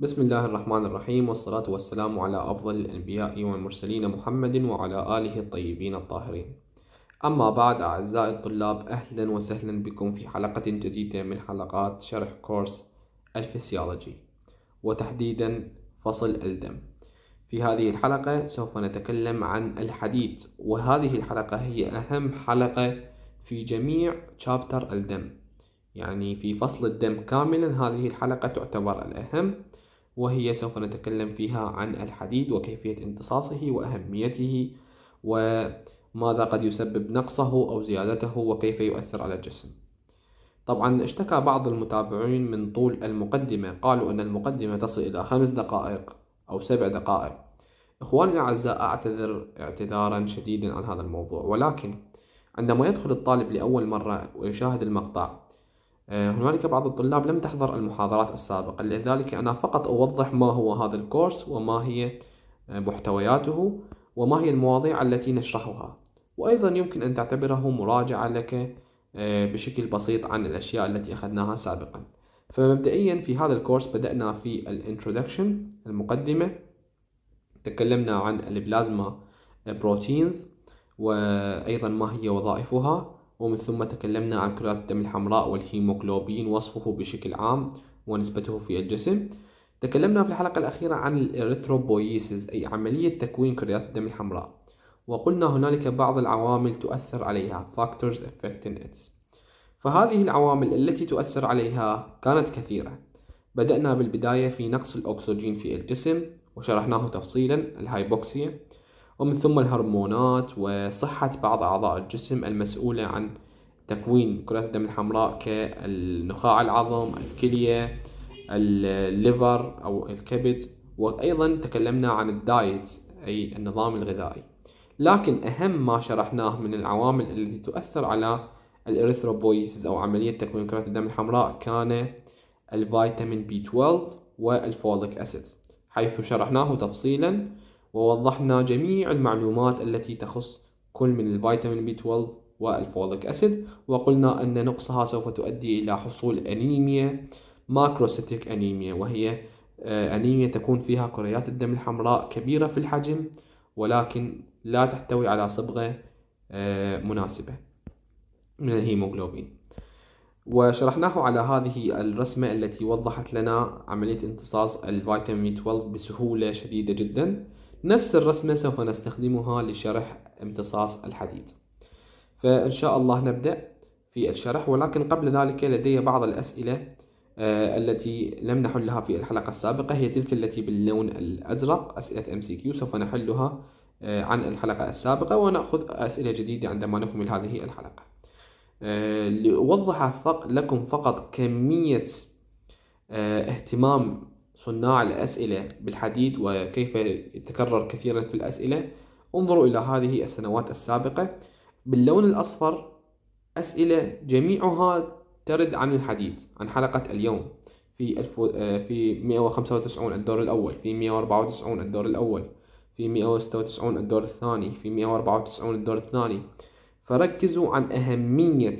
بسم الله الرحمن الرحيم والصلاة والسلام على أفضل الأنبياء والمرسلين محمد وعلى آله الطيبين الطاهرين أما بعد أعزائي الطلاب أهلا وسهلا بكم في حلقة جديدة من حلقات شرح كورس الفسيولوجي وتحديدا فصل الدم في هذه الحلقة سوف نتكلم عن الحديد وهذه الحلقة هي أهم حلقة في جميع شابتر الدم يعني في فصل الدم كاملا هذه الحلقة تعتبر الأهم وهي سوف نتكلم فيها عن الحديد وكيفية امتصاصه وأهميته وماذا قد يسبب نقصه أو زيادته وكيف يؤثر على الجسم طبعا اشتكى بعض المتابعين من طول المقدمة قالوا أن المقدمة تصل إلى خمس دقائق أو سبع دقائق إخواني الأعزاء أعتذر اعتذارا شديدا عن هذا الموضوع ولكن عندما يدخل الطالب لأول مرة ويشاهد المقطع آه، هنالك بعض الطلاب لم تحضر المحاضرات السابقة لذلك أنا فقط أوضح ما هو هذا الكورس وما هي آه، محتوياته وما هي المواضيع التي نشرحها وأيضا يمكن أن تعتبره مراجعة لك آه، بشكل بسيط عن الأشياء التي أخذناها سابقا فمبدئيا في هذا الكورس بدأنا في الانترودكشن المقدمة تكلمنا عن البلازما بروتينز وأيضا ما هي وظائفها ومن ثم تكلمنا عن كرات الدم الحمراء والهيموغلوبين وصفه بشكل عام ونسبته في الجسم تكلمنا في الحلقة الأخيرة عن الإريثروبويسيس أي عملية تكوين كريات الدم الحمراء وقلنا هنالك بعض العوامل تؤثر عليها factors affecting it فهذه العوامل التي تؤثر عليها كانت كثيرة بدأنا بالبداية في نقص الأكسجين في الجسم وشرحناه تفصيلا الهايبوكسيا ومن ثم الهرمونات وصحة بعض أعضاء الجسم المسؤولة عن تكوين كرة الدم الحمراء كالنخاع العظم الكلية الليفر أو الكبد وأيضا تكلمنا عن الدايت أي النظام الغذائي لكن أهم ما شرحناه من العوامل التي تؤثر على الإريثروبويسز أو عملية تكوين كرة الدم الحمراء كان الفيتامين بي 12 والفوليك أسيد حيث شرحناه تفصيلا ووضحنا جميع المعلومات التي تخص كل من الفيتامين بي 12 والفوليك أسيد وقلنا أن نقصها سوف تؤدي إلى حصول أنيميا ماكروسيتيك أنيميا وهي آه، أنيميا تكون فيها كريات الدم الحمراء كبيرة في الحجم ولكن لا تحتوي على صبغة آه، مناسبة من الهيموغلوبين وشرحناه على هذه الرسمة التي وضحت لنا عملية امتصاص الفيتامين 12 بسهولة شديدة جداً نفس الرسمة سوف نستخدمها لشرح امتصاص الحديد فإن شاء الله نبدأ في الشرح ولكن قبل ذلك لدي بعض الأسئلة آه، التي لم نحلها في الحلقة السابقة هي تلك التي باللون الأزرق أسئلة ام سي كيو سوف نحلها آه، عن الحلقة السابقة ونأخذ أسئلة جديدة عندما نكمل هذه الحلقة آه، لأوضح لكم فقط كمية اهتمام صناع الأسئلة بالحديد وكيف يتكرر كثيرا في الأسئلة انظروا إلى هذه السنوات السابقة باللون الأصفر أسئلة جميعها ترد عن الحديد عن حلقة اليوم في آه، في 195 الدور الأول في 194 الدور الأول في 196 الدور الثاني في 194 الدور الثاني فركزوا عن أهمية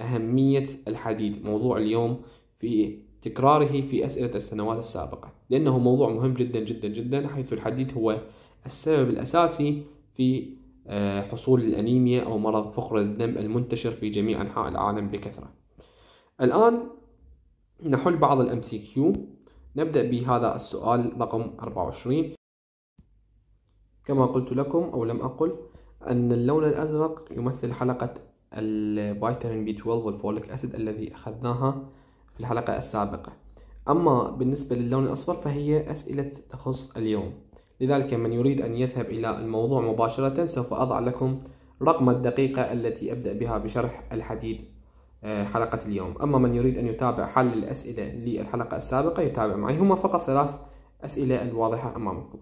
أهمية الحديد موضوع اليوم في تكراره في أسئلة السنوات السابقة لأنه موضوع مهم جدا جدا جدا حيث الحديد هو السبب الأساسي في آه، حصول الأنيميا أو مرض فقر الدم المنتشر في جميع أنحاء العالم بكثرة الآن نحل بعض الام سي كيو نبدأ بهذا السؤال رقم 24 كما قلت لكم أو لم أقل أن اللون الأزرق يمثل حلقة الفيتامين بي 12 والفوليك أسيد الذي أخذناها في الحلقة السابقة أما بالنسبة للون الأصفر فهي أسئلة تخص اليوم لذلك من يريد أن يذهب إلى الموضوع مباشرة سوف أضع لكم رقم الدقيقة التي أبدأ بها بشرح الحديد آه، حلقة اليوم أما من يريد أن يتابع حل الأسئلة للحلقة السابقة يتابع معي هما فقط ثلاث أسئلة الواضحة أمامكم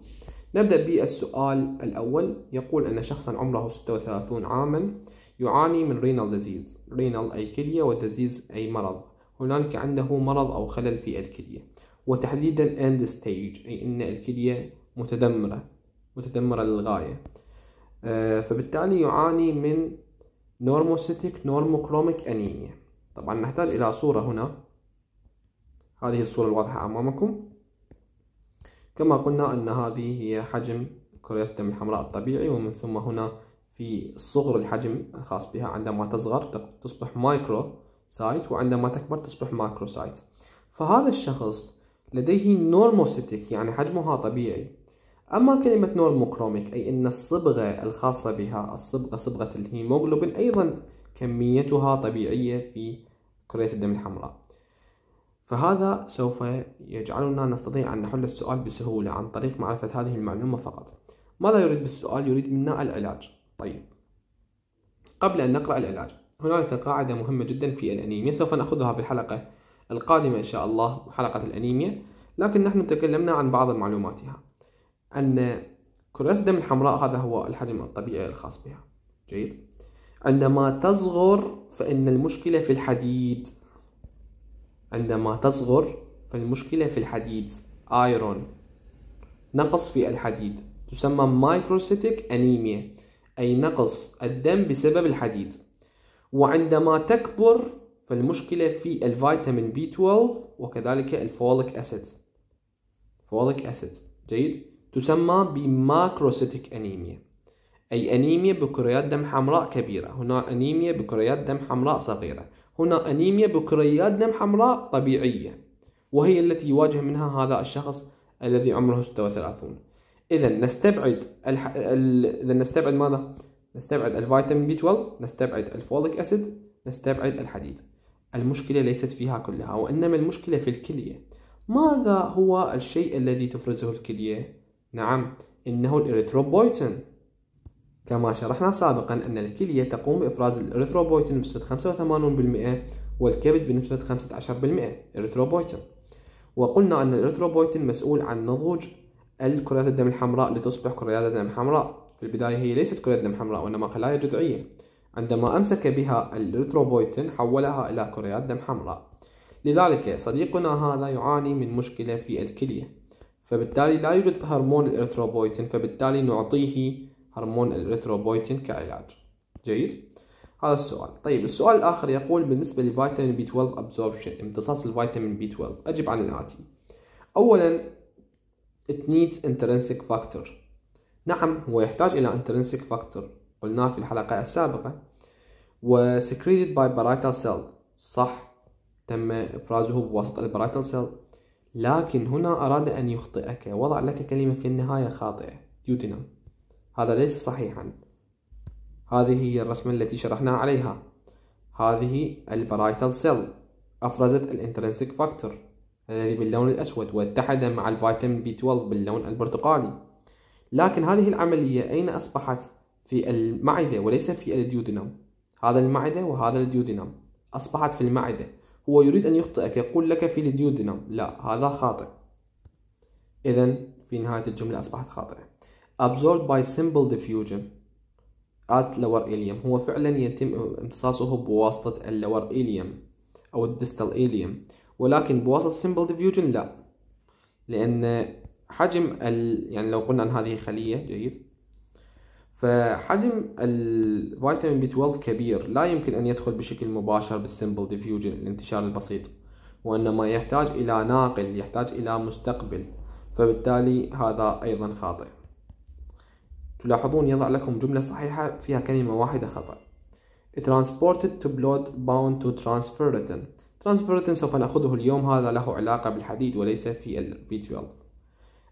نبدأ بالسؤال الأول يقول أن شخصا عمره 36 عاما يعاني من رينال ديزيز رينال أي كلية وديزيز أي مرض هنالك عنده مرض أو خلل في الكلية وتحديدا end stage أي أن الكلية متدمرة متدمرة للغاية آه، فبالتالي يعاني من نورموسيتيك نورموكروميك أنيميا طبعا نحتاج إلى صورة هنا هذه الصورة الواضحة أمامكم كما قلنا أن هذه هي حجم كريات الدم الحمراء الطبيعي ومن ثم هنا في صغر الحجم الخاص بها عندما تصغر تصبح مايكرو سايت وعندما تكبر تصبح ماكرو سايت فهذا الشخص لديه نورموستيك يعني حجمها طبيعي أما كلمة نورموكروميك أي أن الصبغة الخاصة بها الصبغة صبغة الهيموغلوبين أيضا كميتها طبيعية في كرية الدم الحمراء فهذا سوف يجعلنا نستطيع أن نحل السؤال بسهولة عن طريق معرفة هذه المعلومة فقط ماذا يريد بالسؤال؟ يريد منا العلاج طيب قبل أن نقرأ العلاج هنالك قاعدة مهمة جدا في الأنيميا سوف نأخذها في الحلقة القادمة إن شاء الله حلقة الأنيميا لكن نحن تكلمنا عن بعض معلوماتها أن كرة الدم الحمراء هذا هو الحجم الطبيعي الخاص بها جيد عندما تصغر فإن المشكلة في الحديد عندما تصغر فالمشكلة في الحديد ايرون نقص في الحديد تسمى مايكروسيتيك انيميا اي نقص الدم بسبب الحديد وعندما تكبر فالمشكلة في الفيتامين بي 12 وكذلك الفوليك أسيد فوليك أسيد جيد تسمى بماكروسيتيك أنيميا أي أنيميا بكريات دم حمراء كبيرة هنا أنيميا بكريات دم حمراء صغيرة هنا أنيميا بكريات دم حمراء طبيعية وهي التي يواجه منها هذا الشخص الذي عمره 36 إذا نستبعد الح... ال... إذا نستبعد ماذا؟ نستبعد الفيتامين بي 12 نستبعد الفوليك أسيد نستبعد الحديد المشكلة ليست فيها كلها وإنما المشكلة في الكلية ماذا هو الشيء الذي تفرزه الكلية؟ نعم إنه الإريثروبويتين كما شرحنا سابقا أن الكلية تقوم بإفراز الإريثروبويتين بنسبة 85% والكبد بنسبة 15% إريثروبويتين وقلنا أن الإريثروبويتين مسؤول عن نضوج الكريات الدم الحمراء لتصبح كريات الدم الحمراء في البداية هي ليست دم حمراء وإنما خلايا جذعية عندما أمسك بها الإريثروبويتين حولها إلى كريات دم حمراء لذلك صديقنا هذا يعاني من مشكلة في الكلية فبالتالي لا يوجد هرمون الإريثروبويتين فبالتالي نعطيه هرمون الإريثروبويتين كعلاج جيد هذا السؤال طيب السؤال الآخر يقول بالنسبة لفيتامين بي 12 absorption امتصاص الفيتامين بي 12 أجب عن الآتي أولا it needs intrinsic factor نعم هو يحتاج إلى intrinsic factor قلناه في الحلقة السابقة و secreted by parietal cell صح تم إفرازه بواسطة البرايتال cell لكن هنا أراد أن يخطئك وضع لك كلمة في النهاية خاطئة ديوتنا هذا ليس صحيحا هذه هي الرسمة التي شرحنا عليها هذه البرايتال سيل أفرزت الانترنسك فاكتور الذي باللون الأسود واتحد مع الفيتامين بي 12 باللون البرتقالي لكن هذه العملية أين أصبحت في المعدة وليس في الديودينام هذا المعدة وهذا الديودينام أصبحت في المعدة هو يريد أن يخطئك يقول لك في الديودينام لا هذا خاطئ إذا في نهاية الجملة أصبحت خاطئة absorbed by simple diffusion at lower ileum هو فعلا يتم امتصاصه بواسطة اللور إليم أو الدستال إليم ولكن بواسطة simple diffusion لا لأن حجم ال... يعني لو قلنا ان هذه خليه جيد فحجم الفيتامين بي 12 كبير لا يمكن ان يدخل بشكل مباشر بالسمبل ديفيوجن الانتشار البسيط وانما يحتاج الى ناقل يحتاج الى مستقبل فبالتالي هذا ايضا خاطئ تلاحظون يضع لكم جملة صحيحة فيها كلمة واحدة خطأ transported to blood bound to transferritin transferritin سوف نأخذه اليوم هذا له علاقة بالحديد وليس في ال B12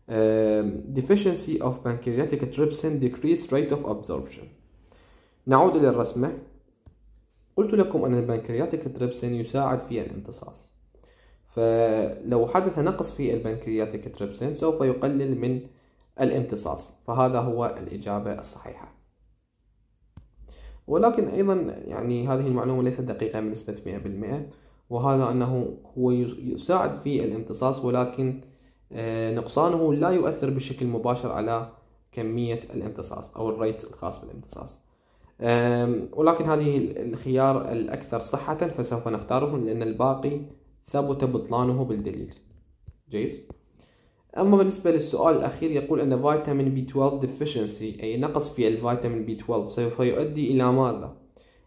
Um, deficiency of pancreatic trypsin decrease rate of absorption نعود إلى الرسمة قلت لكم أن البنكرياتيك تريبسين يساعد في الامتصاص فلو حدث نقص في البنكرياتيك تريبسين سوف يقلل من الامتصاص فهذا هو الإجابة الصحيحة ولكن أيضا يعني هذه المعلومة ليست دقيقة بنسبة 100% وهذا أنه هو يساعد في الامتصاص ولكن آه، نقصانه لا يؤثر بشكل مباشر على كمية الامتصاص أو الريت الخاص بالامتصاص ولكن هذه الخيار الأكثر صحة فسوف نختاره لأن الباقي ثبت بطلانه بالدليل جيد أما بالنسبة للسؤال الأخير يقول أن فيتامين بي 12 deficiency أي نقص في الفيتامين بي 12 سوف يؤدي إلى ماذا؟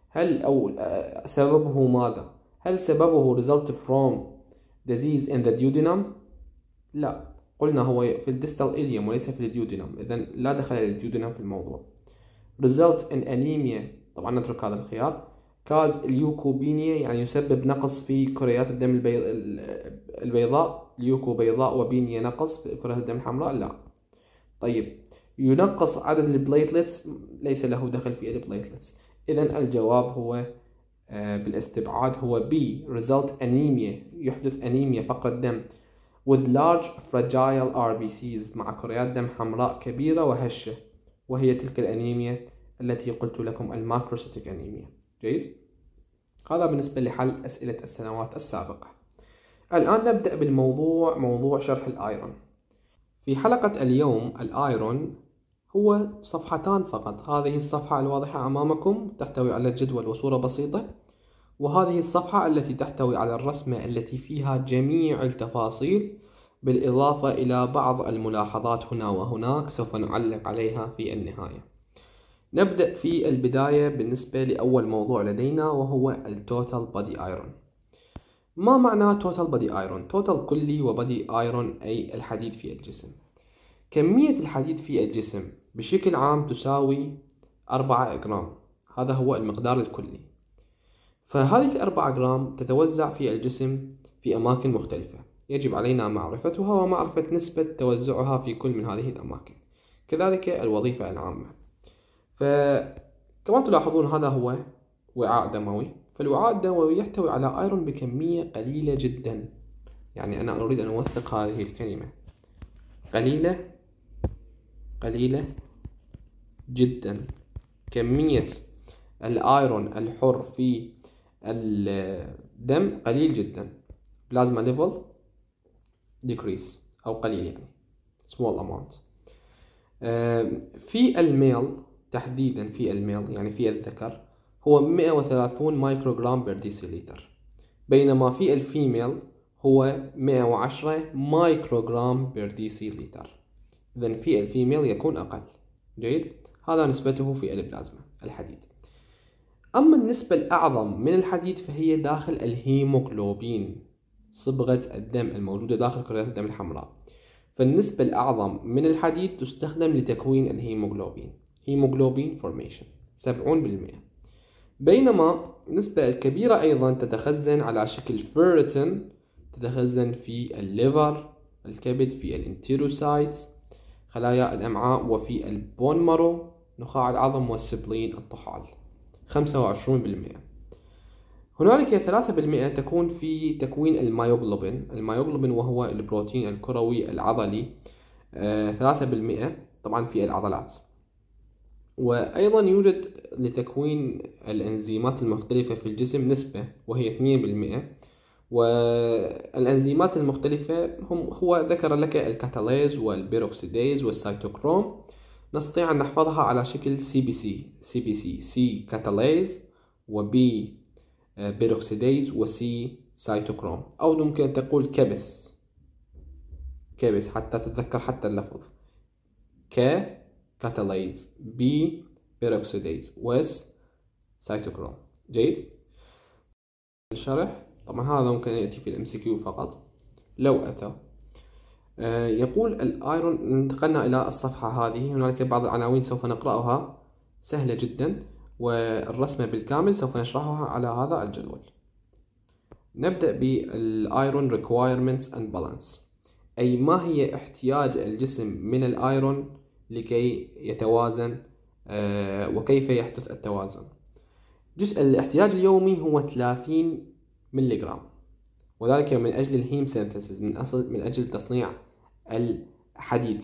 هل أو آه، سببه ماذا؟ هل سببه result from disease in the duodenum لا قلنا هو في الديستال إليوم وليس في الديودينوم إذا لا دخل الديودينوم في الموضوع result in anemia طبعا نترك هذا الخيار كاز اليوكوبينيا يعني يسبب نقص في كريات الدم البيض... البيضاء ليوكو بيضاء وبينيا نقص في كريات الدم الحمراء لا طيب ينقص عدد البليتلتس ليس له دخل في البليتلتس اذا الجواب هو آه، بالاستبعاد هو بي result anemia يحدث انيميا فقر الدم with large fragile RBCs مع كريات دم حمراء كبيرة وهشة وهي تلك الأنيميا التي قلت لكم الماكروسيتيك أنيميا جيد؟ هذا بالنسبة لحل أسئلة السنوات السابقة الآن نبدأ بالموضوع موضوع شرح الآيرون في حلقة اليوم الآيرون هو صفحتان فقط هذه الصفحة الواضحة أمامكم تحتوي على جدول وصورة بسيطة وهذه الصفحة التي تحتوي على الرسمة التي فيها جميع التفاصيل بالإضافة إلى بعض الملاحظات هنا وهناك سوف نعلق عليها في النهاية نبدأ في البداية بالنسبة لأول موضوع لدينا وهو التوتال بادي ايرون ما معنى توتال بادي ايرون؟ توتال كلي وبادي ايرون أي الحديد في الجسم كمية الحديد في الجسم بشكل عام تساوي 4 جرام هذا هو المقدار الكلي فهذه الأربعة جرام تتوزع في الجسم في أماكن مختلفة يجب علينا معرفتها ومعرفة نسبة توزعها في كل من هذه الأماكن كذلك الوظيفة العامة فكما تلاحظون هذا هو وعاء دموي فالوعاء الدموي يحتوي على ايرون بكمية قليلة جدا يعني أنا أريد أن أوثق هذه الكلمة قليلة قليلة جدا كمية الايرون الحر في الدم قليل جدا بلازما ليفل decrease او قليل يعني small amount في الميل تحديدا في الميل يعني في الذكر هو 130 مايكروغرام بير ديسيليتر بينما في الفيميل هو 110 مايكروغرام بير ديسيليتر اذا في الفيميل يكون اقل جيد هذا نسبته في البلازما الحديد أما النسبة الأعظم من الحديد فهي داخل الهيموغلوبين صبغة الدم الموجودة داخل كريات الدم الحمراء فالنسبة الأعظم من الحديد تستخدم لتكوين الهيموغلوبين هيموغلوبين فورميشن 70% بينما النسبة الكبيرة أيضا تتخزن على شكل فيرتين تتخزن في الليفر الكبد في الانتيروسايت خلايا الأمعاء وفي البون مارو نخاع العظم والسبلين الطحال 25% هنالك 3% تكون في تكوين المايوغلوبين المايوغلوبين وهو البروتين الكروي العضلي 3% آه، طبعا في العضلات وأيضا يوجد لتكوين الأنزيمات المختلفة في الجسم نسبة وهي 2% والأنزيمات المختلفة هم هو ذكر لك الكاتاليز والبيروكسيديز والسيتوكروم نستطيع أن نحفظها على شكل سي بي سي سي بي سي سي كاتاليز وبي بيروكسيديز وسي سايتوكروم أو ممكن تقول كبس كبس حتى تتذكر حتى اللفظ ك كاتاليز بي بيروكسيديز وس سايتوكروم جيد الشرح طبعا هذا ممكن يأتي في الام سي كيو فقط لو أتى آه، يقول الايرون انتقلنا الى الصفحه هذه هنالك بعض العناوين سوف نقراها سهله جدا والرسمة بالكامل سوف نشرحها على هذا الجدول نبدأ بالايرون requirements and balance أي ما هي احتياج الجسم من الايرون لكي يتوازن آه، وكيف يحدث التوازن جزء الاحتياج اليومي هو 30 ملي جرام وذلك من أجل الهيم سينثيسيس من من أجل تصنيع الحديد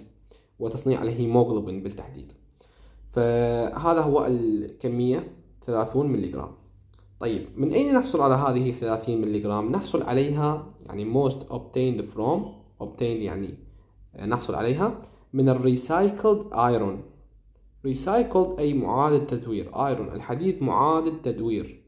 وتصنيع الهيموغلوبين بالتحديد فهذا هو الكمية 30 ملغ طيب من أين نحصل على هذه 30 ملغ نحصل عليها يعني most obtained from obtained يعني نحصل عليها من recycled ايرون recycled أي معاد التدوير ايرون الحديد معاد التدوير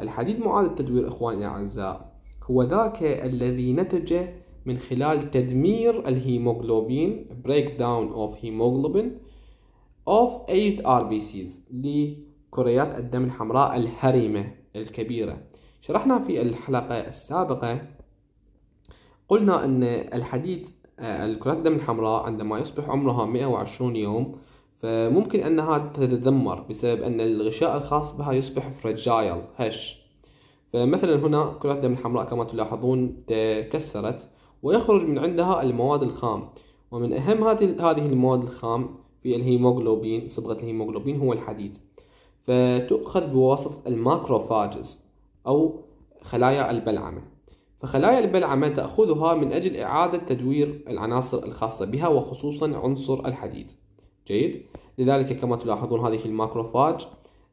الحديد معاد التدوير إخواني الأعزاء هو ذاك الذي نتج من خلال تدمير الهيموغلوبين breakdown of hemoglobin of aged RBCs لكريات الدم الحمراء الهرمة الكبيرة شرحنا في الحلقة السابقة قلنا أن الحديد آه، الكريات الدم الحمراء عندما يصبح عمرها 120 يوم فممكن أنها تتذمر بسبب أن الغشاء الخاص بها يصبح فرجايل هش فمثلا هنا كريات الدم الحمراء كما تلاحظون تكسرت ويخرج من عندها المواد الخام ومن أهم هذه المواد الخام في الهيموغلوبين صبغة الهيموغلوبين هو الحديد فتؤخذ بواسطة الماكروفاجز أو خلايا البلعمة فخلايا البلعمة تأخذها من أجل إعادة تدوير العناصر الخاصة بها وخصوصا عنصر الحديد جيد لذلك كما تلاحظون هذه الماكروفاج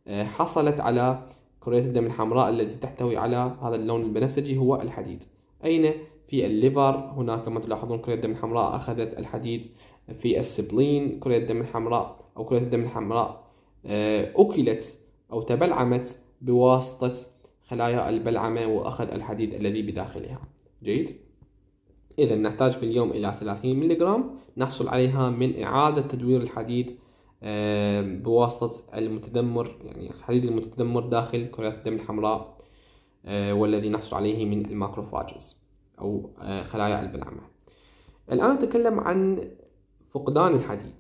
آه، حصلت على كريات الدم الحمراء التي تحتوي على هذا اللون البنفسجي هو الحديد أين في الليفر هناك كما تلاحظون كريات الدم الحمراء أخذت الحديد في السبلين كريات الدم الحمراء أو كريات الدم الحمراء آه، أكلت أو تبلعمت بواسطة خلايا البلعمة وأخذ الحديد الذي بداخلها جيد؟ إذا نحتاج في اليوم إلى 30 ملغ نحصل عليها من إعادة تدوير الحديد آه، بواسطة المتدمر يعني الحديد المتدمر داخل كريات الدم الحمراء آه، والذي نحصل عليه من الماكروفاجز أو خلايا البلعمة الآن نتكلم عن فقدان الحديد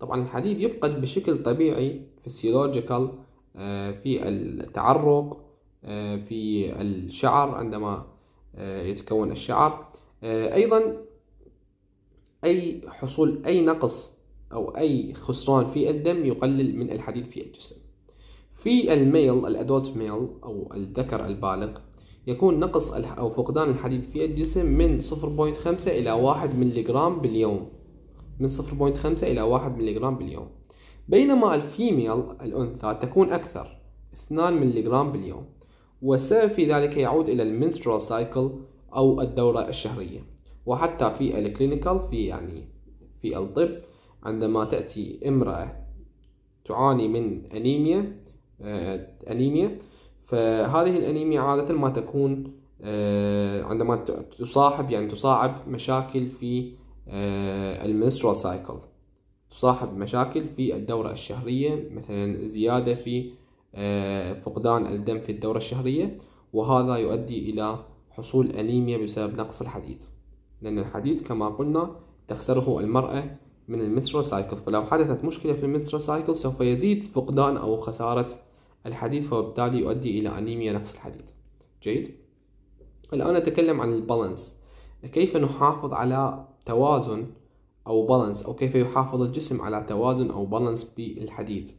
طبعا الحديد يفقد بشكل طبيعي فيسيولوجيكال آه، في التعرق آه، في الشعر عندما آه، يتكون الشعر ايضا اي حصول اي نقص او اي خسران في الدم يقلل من الحديد في الجسم في الميل الادولت ميل او الذكر البالغ يكون نقص او فقدان الحديد في الجسم من 0.5 الى 1 ملغ باليوم من 0.5 إلى 1 ملغ باليوم بينما الفيميل الأنثى تكون أكثر 2 ملغ باليوم والسبب في ذلك يعود إلى المنسترال سايكل أو الدورة الشهرية وحتى في الكلينيكال في يعني في الطب عندما تأتي امرأة تعاني من أنيميا آه، أنيميا فهذه الأنيميا عادة ما تكون آه، عندما تصاحب يعني تصاحب مشاكل في آه، المنسترال سايكل تصاحب مشاكل في الدورة الشهرية مثلا زيادة في آه، فقدان الدم في الدورة الشهرية وهذا يؤدي إلى حصول أنيميا بسبب نقص الحديد لأن الحديد كما قلنا تخسره المرأة من المنسترال سايكل فلو حدثت مشكلة في المنسترال سايكل سوف يزيد فقدان أو خسارة الحديد فبالتالي يؤدي إلى أنيميا نقص الحديد جيد الآن نتكلم عن البالانس كيف نحافظ على توازن أو بالانس أو كيف يحافظ الجسم على توازن أو بالانس بالحديد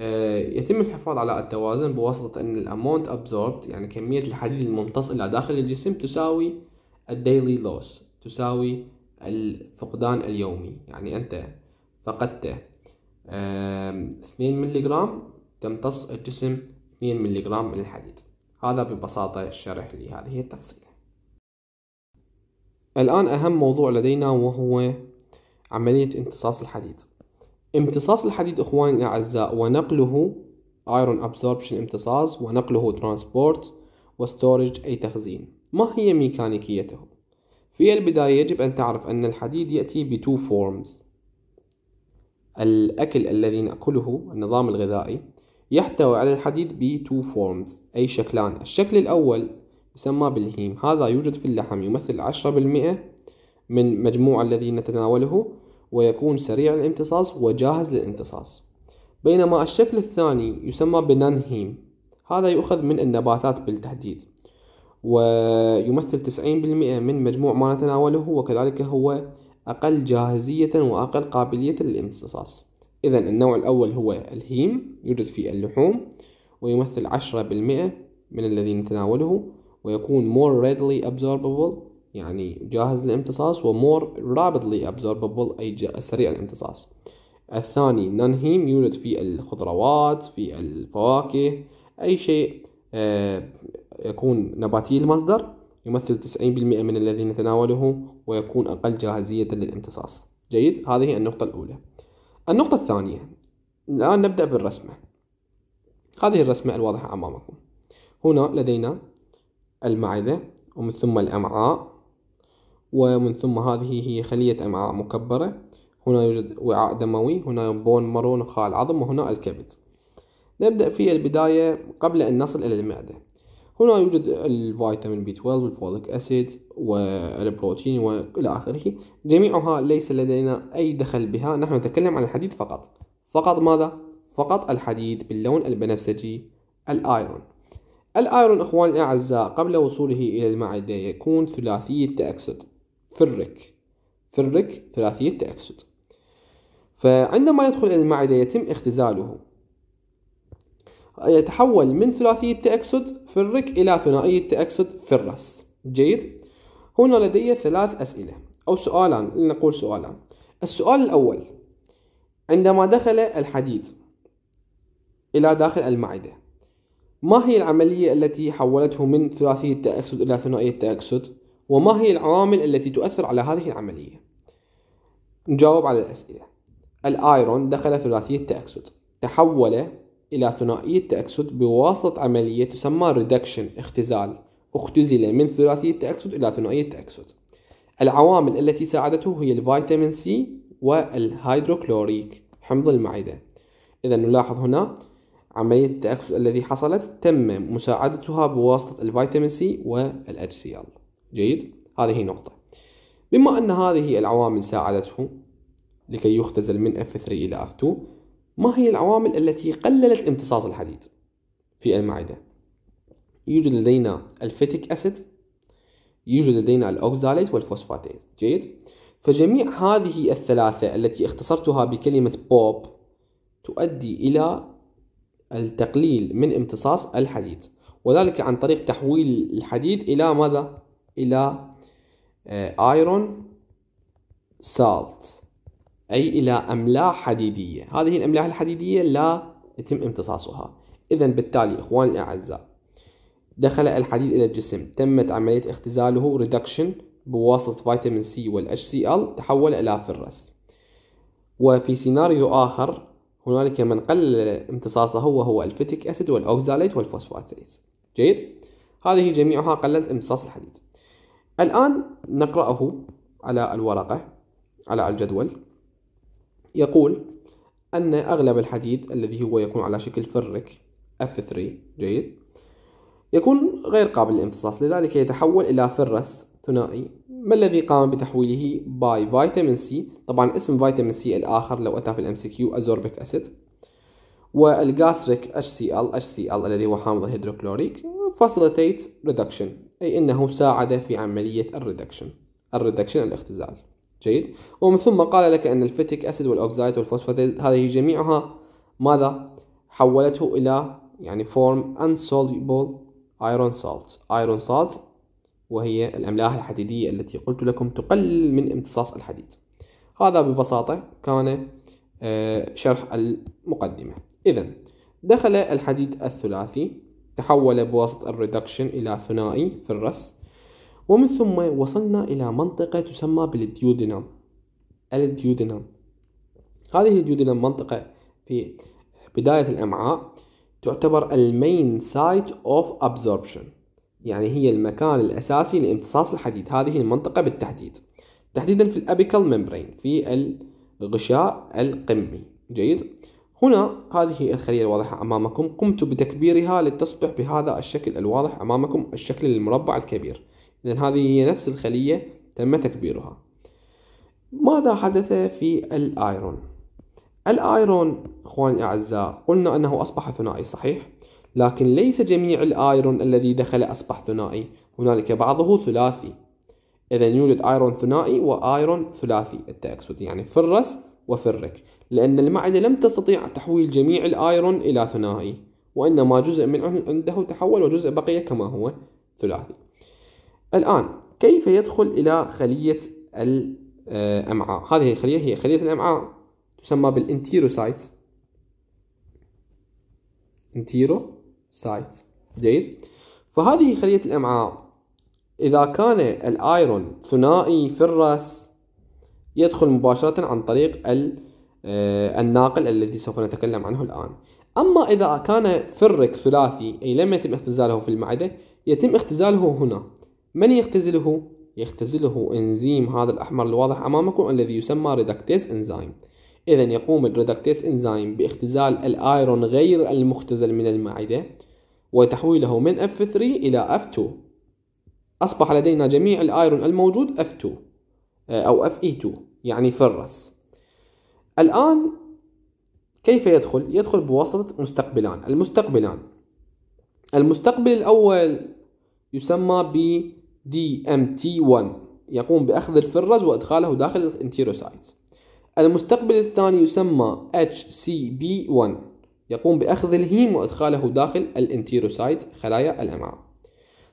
آه، يتم الحفاظ على التوازن بواسطة أن الأمونت أبزوربت يعني كمية الحديد الممتص إلى داخل الجسم تساوي الديلي لوس تساوي الفقدان اليومي يعني أنت فقدت 2 ملي جرام تمتص الجسم 2 ملي جرام من الحديد هذا ببساطة الشرح لهذه التفصيلة الآن أهم موضوع لدينا وهو عملية امتصاص الحديد امتصاص الحديد إخواني الأعزاء ونقله Iron Absorption امتصاص ونقله و وستورج أي تخزين ما هي ميكانيكيته؟ في البداية يجب أن تعرف أن الحديد يأتي two forms الأكل الذي نأكله النظام الغذائي يحتوي على الحديد two forms أي شكلان الشكل الأول يسمى بالهيم هذا يوجد في اللحم يمثل 10% من مجموع الذي نتناوله ويكون سريع الامتصاص وجاهز للامتصاص بينما الشكل الثاني يسمى بنان هيم هذا يؤخذ من النباتات بالتحديد ويمثل 90% من مجموع ما نتناوله وكذلك هو أقل جاهزية وأقل قابلية للامتصاص إذا النوع الأول هو الهيم يوجد في اللحوم ويمثل 10% من الذي نتناوله ويكون more readily absorbable يعني جاهز للامتصاص و more rapidly absorbable أي سريع الامتصاص الثاني نانهيم يوجد في الخضروات في الفواكه أي شيء آه، يكون نباتي المصدر يمثل 90% من الذين تناوله ويكون أقل جاهزية للامتصاص جيد هذه النقطة الأولى النقطة الثانية الآن نبدأ بالرسمة هذه الرسمة الواضحة أمامكم هنا لدينا المعدة ومن ثم الأمعاء ومن ثم هذه هي خلية أمعاء مكبرة هنا يوجد وعاء دموي هنا بون مرو نخاع العظم وهنا الكبد نبدأ في البداية قبل أن نصل إلى المعدة هنا يوجد الفيتامين بي 12 والفوليك أسيد والبروتين وإلى آخره جميعها ليس لدينا أي دخل بها نحن نتكلم عن الحديد فقط فقط ماذا؟ فقط الحديد باللون البنفسجي الآيرون الايرون اخواني الاعزاء قبل وصوله الى المعده يكون ثلاثي التاكسد فرك فرك ثلاثي التاكسد فعندما يدخل الى المعده يتم اختزاله يتحول من ثلاثي التاكسد فرك الى ثنائي التاكسد فرس جيد هنا لدي ثلاث اسئله او سؤالان لنقول سؤالان السؤال الاول عندما دخل الحديد الى داخل المعده ما هي العملية التي حولته من ثلاثي التأكسد إلى ثنائي التأكسد؟ وما هي العوامل التي تؤثر على هذه العملية؟ نجاوب على الأسئلة الآيرون دخل ثلاثي التأكسد تحول إلى ثنائي التأكسد بواسطة عملية تسمى ريدكشن اختزال اختزل من ثلاثي التأكسد إلى ثنائي التأكسد العوامل التي ساعدته هي الفيتامين سي والهيدروكلوريك حمض المعدة إذا نلاحظ هنا عملية التأكسد الذي حصلت تم مساعدتها بواسطة الفيتامين سي والاتش ال جيد هذه نقطة بما أن هذه العوامل ساعدته لكي يختزل من F3 إلى F2 ما هي العوامل التي قللت امتصاص الحديد في المعدة يوجد لدينا الفيتيك أسيد يوجد لدينا الأوكزاليت والفوسفاتيز جيد فجميع هذه الثلاثة التي اختصرتها بكلمة بوب تؤدي إلى التقليل من امتصاص الحديد وذلك عن طريق تحويل الحديد إلى ماذا؟ إلى ايرون آه، سالت أي إلى أملاح حديدية هذه الأملاح الحديدية لا يتم امتصاصها إذا بالتالي إخواني الأعزاء دخل الحديد إلى الجسم تمت عملية اختزاله ريدكشن بواسطة فيتامين سي والاتش سي ال تحول إلى فرس وفي سيناريو آخر هنالك من قلل امتصاصه وهو الفيتيك أسيد والأوكزاليت والفوسفاتيز جيد؟ هذه جميعها قللت امتصاص الحديد الآن نقرأه على الورقة على الجدول يقول أن أغلب الحديد الذي هو يكون على شكل فرك F3 جيد يكون غير قابل للامتصاص لذلك يتحول إلى فرس ثنائي ما الذي قام بتحويله باي فيتامين سي طبعا اسم فيتامين سي الآخر لو أتى في الام سي كيو أزوربيك أسيد والجاستريك سي ال الذي هو حامض الهيدروكلوريك فاسيليتيت ريدكشن أي أنه ساعد في عملية الريدكشن الريدكشن الاختزال جيد ومن ثم قال لك أن الفيتيك أسيد والأوكزايت والفوسفاتيز هذه جميعها ماذا حولته إلى يعني فورم unsoluble ايرون سالت ايرون سالت وهي الأملاح الحديدية التي قلت لكم تقلل من امتصاص الحديد هذا ببساطة كان آه، شرح المقدمة إذا دخل الحديد الثلاثي تحول بواسطة الريدكشن إلى ثنائي في الرس ومن ثم وصلنا إلى منطقة تسمى بالديودينام الديودينام هذه الديودينام منطقة في بداية الأمعاء تعتبر المين سايت اوف ابزوربشن يعني هي المكان الأساسي لامتصاص الحديد هذه المنطقة بالتحديد تحديدا في الأبيكال ممبرين في الغشاء القمي جيد هنا هذه الخلية الواضحة أمامكم قمت بتكبيرها لتصبح بهذا الشكل الواضح أمامكم الشكل المربع الكبير إذا هذه هي نفس الخلية تم تكبيرها ماذا حدث في الآيرون؟ الآيرون أخواني الأعزاء قلنا أنه أصبح ثنائي صحيح؟ لكن ليس جميع الايرون الذي دخل أصبح ثنائي هنالك بعضه ثلاثي إذا يوجد ايرون ثنائي وايرون ثلاثي التأكسد يعني فرس وفرك لأن المعدة لم تستطيع تحويل جميع الايرون إلى ثنائي وإنما جزء من عنده تحول وجزء بقي كما هو ثلاثي الآن كيف يدخل إلى خلية الأمعاء آه، هذه الخلية هي خلية الأمعاء تسمى بالانتيروسايت انتيرو سايت جيد فهذه خلية الإمعاء إذا كان الآيرون ثنائي في الرأس يدخل مباشرة عن طريق آه، الناقل الذي سوف نتكلم عنه الآن أما إذا كان فرك ثلاثي أي لم يتم اختزاله في المعدة يتم اختزاله هنا من يختزله؟ يختزله انزيم هذا الأحمر الواضح أمامكم الذي يسمى ريدكتيز انزيم إذا يقوم الريدكتيز انزيم باختزال الآيرون غير المختزل من المعدة وتحويله من F3 إلى F2 أصبح لدينا جميع الآيرون الموجود F2 آه، أو Fe2 يعني فرس الآن كيف يدخل؟ يدخل بواسطة مستقبلان المستقبلان المستقبل الأول يسمى ب DMT1 يقوم بأخذ الفرز وإدخاله داخل الانتيروسايت المستقبل الثاني يسمى HCB1 يقوم بأخذ الهيم وإدخاله داخل الانتيروسايت خلايا الأمعاء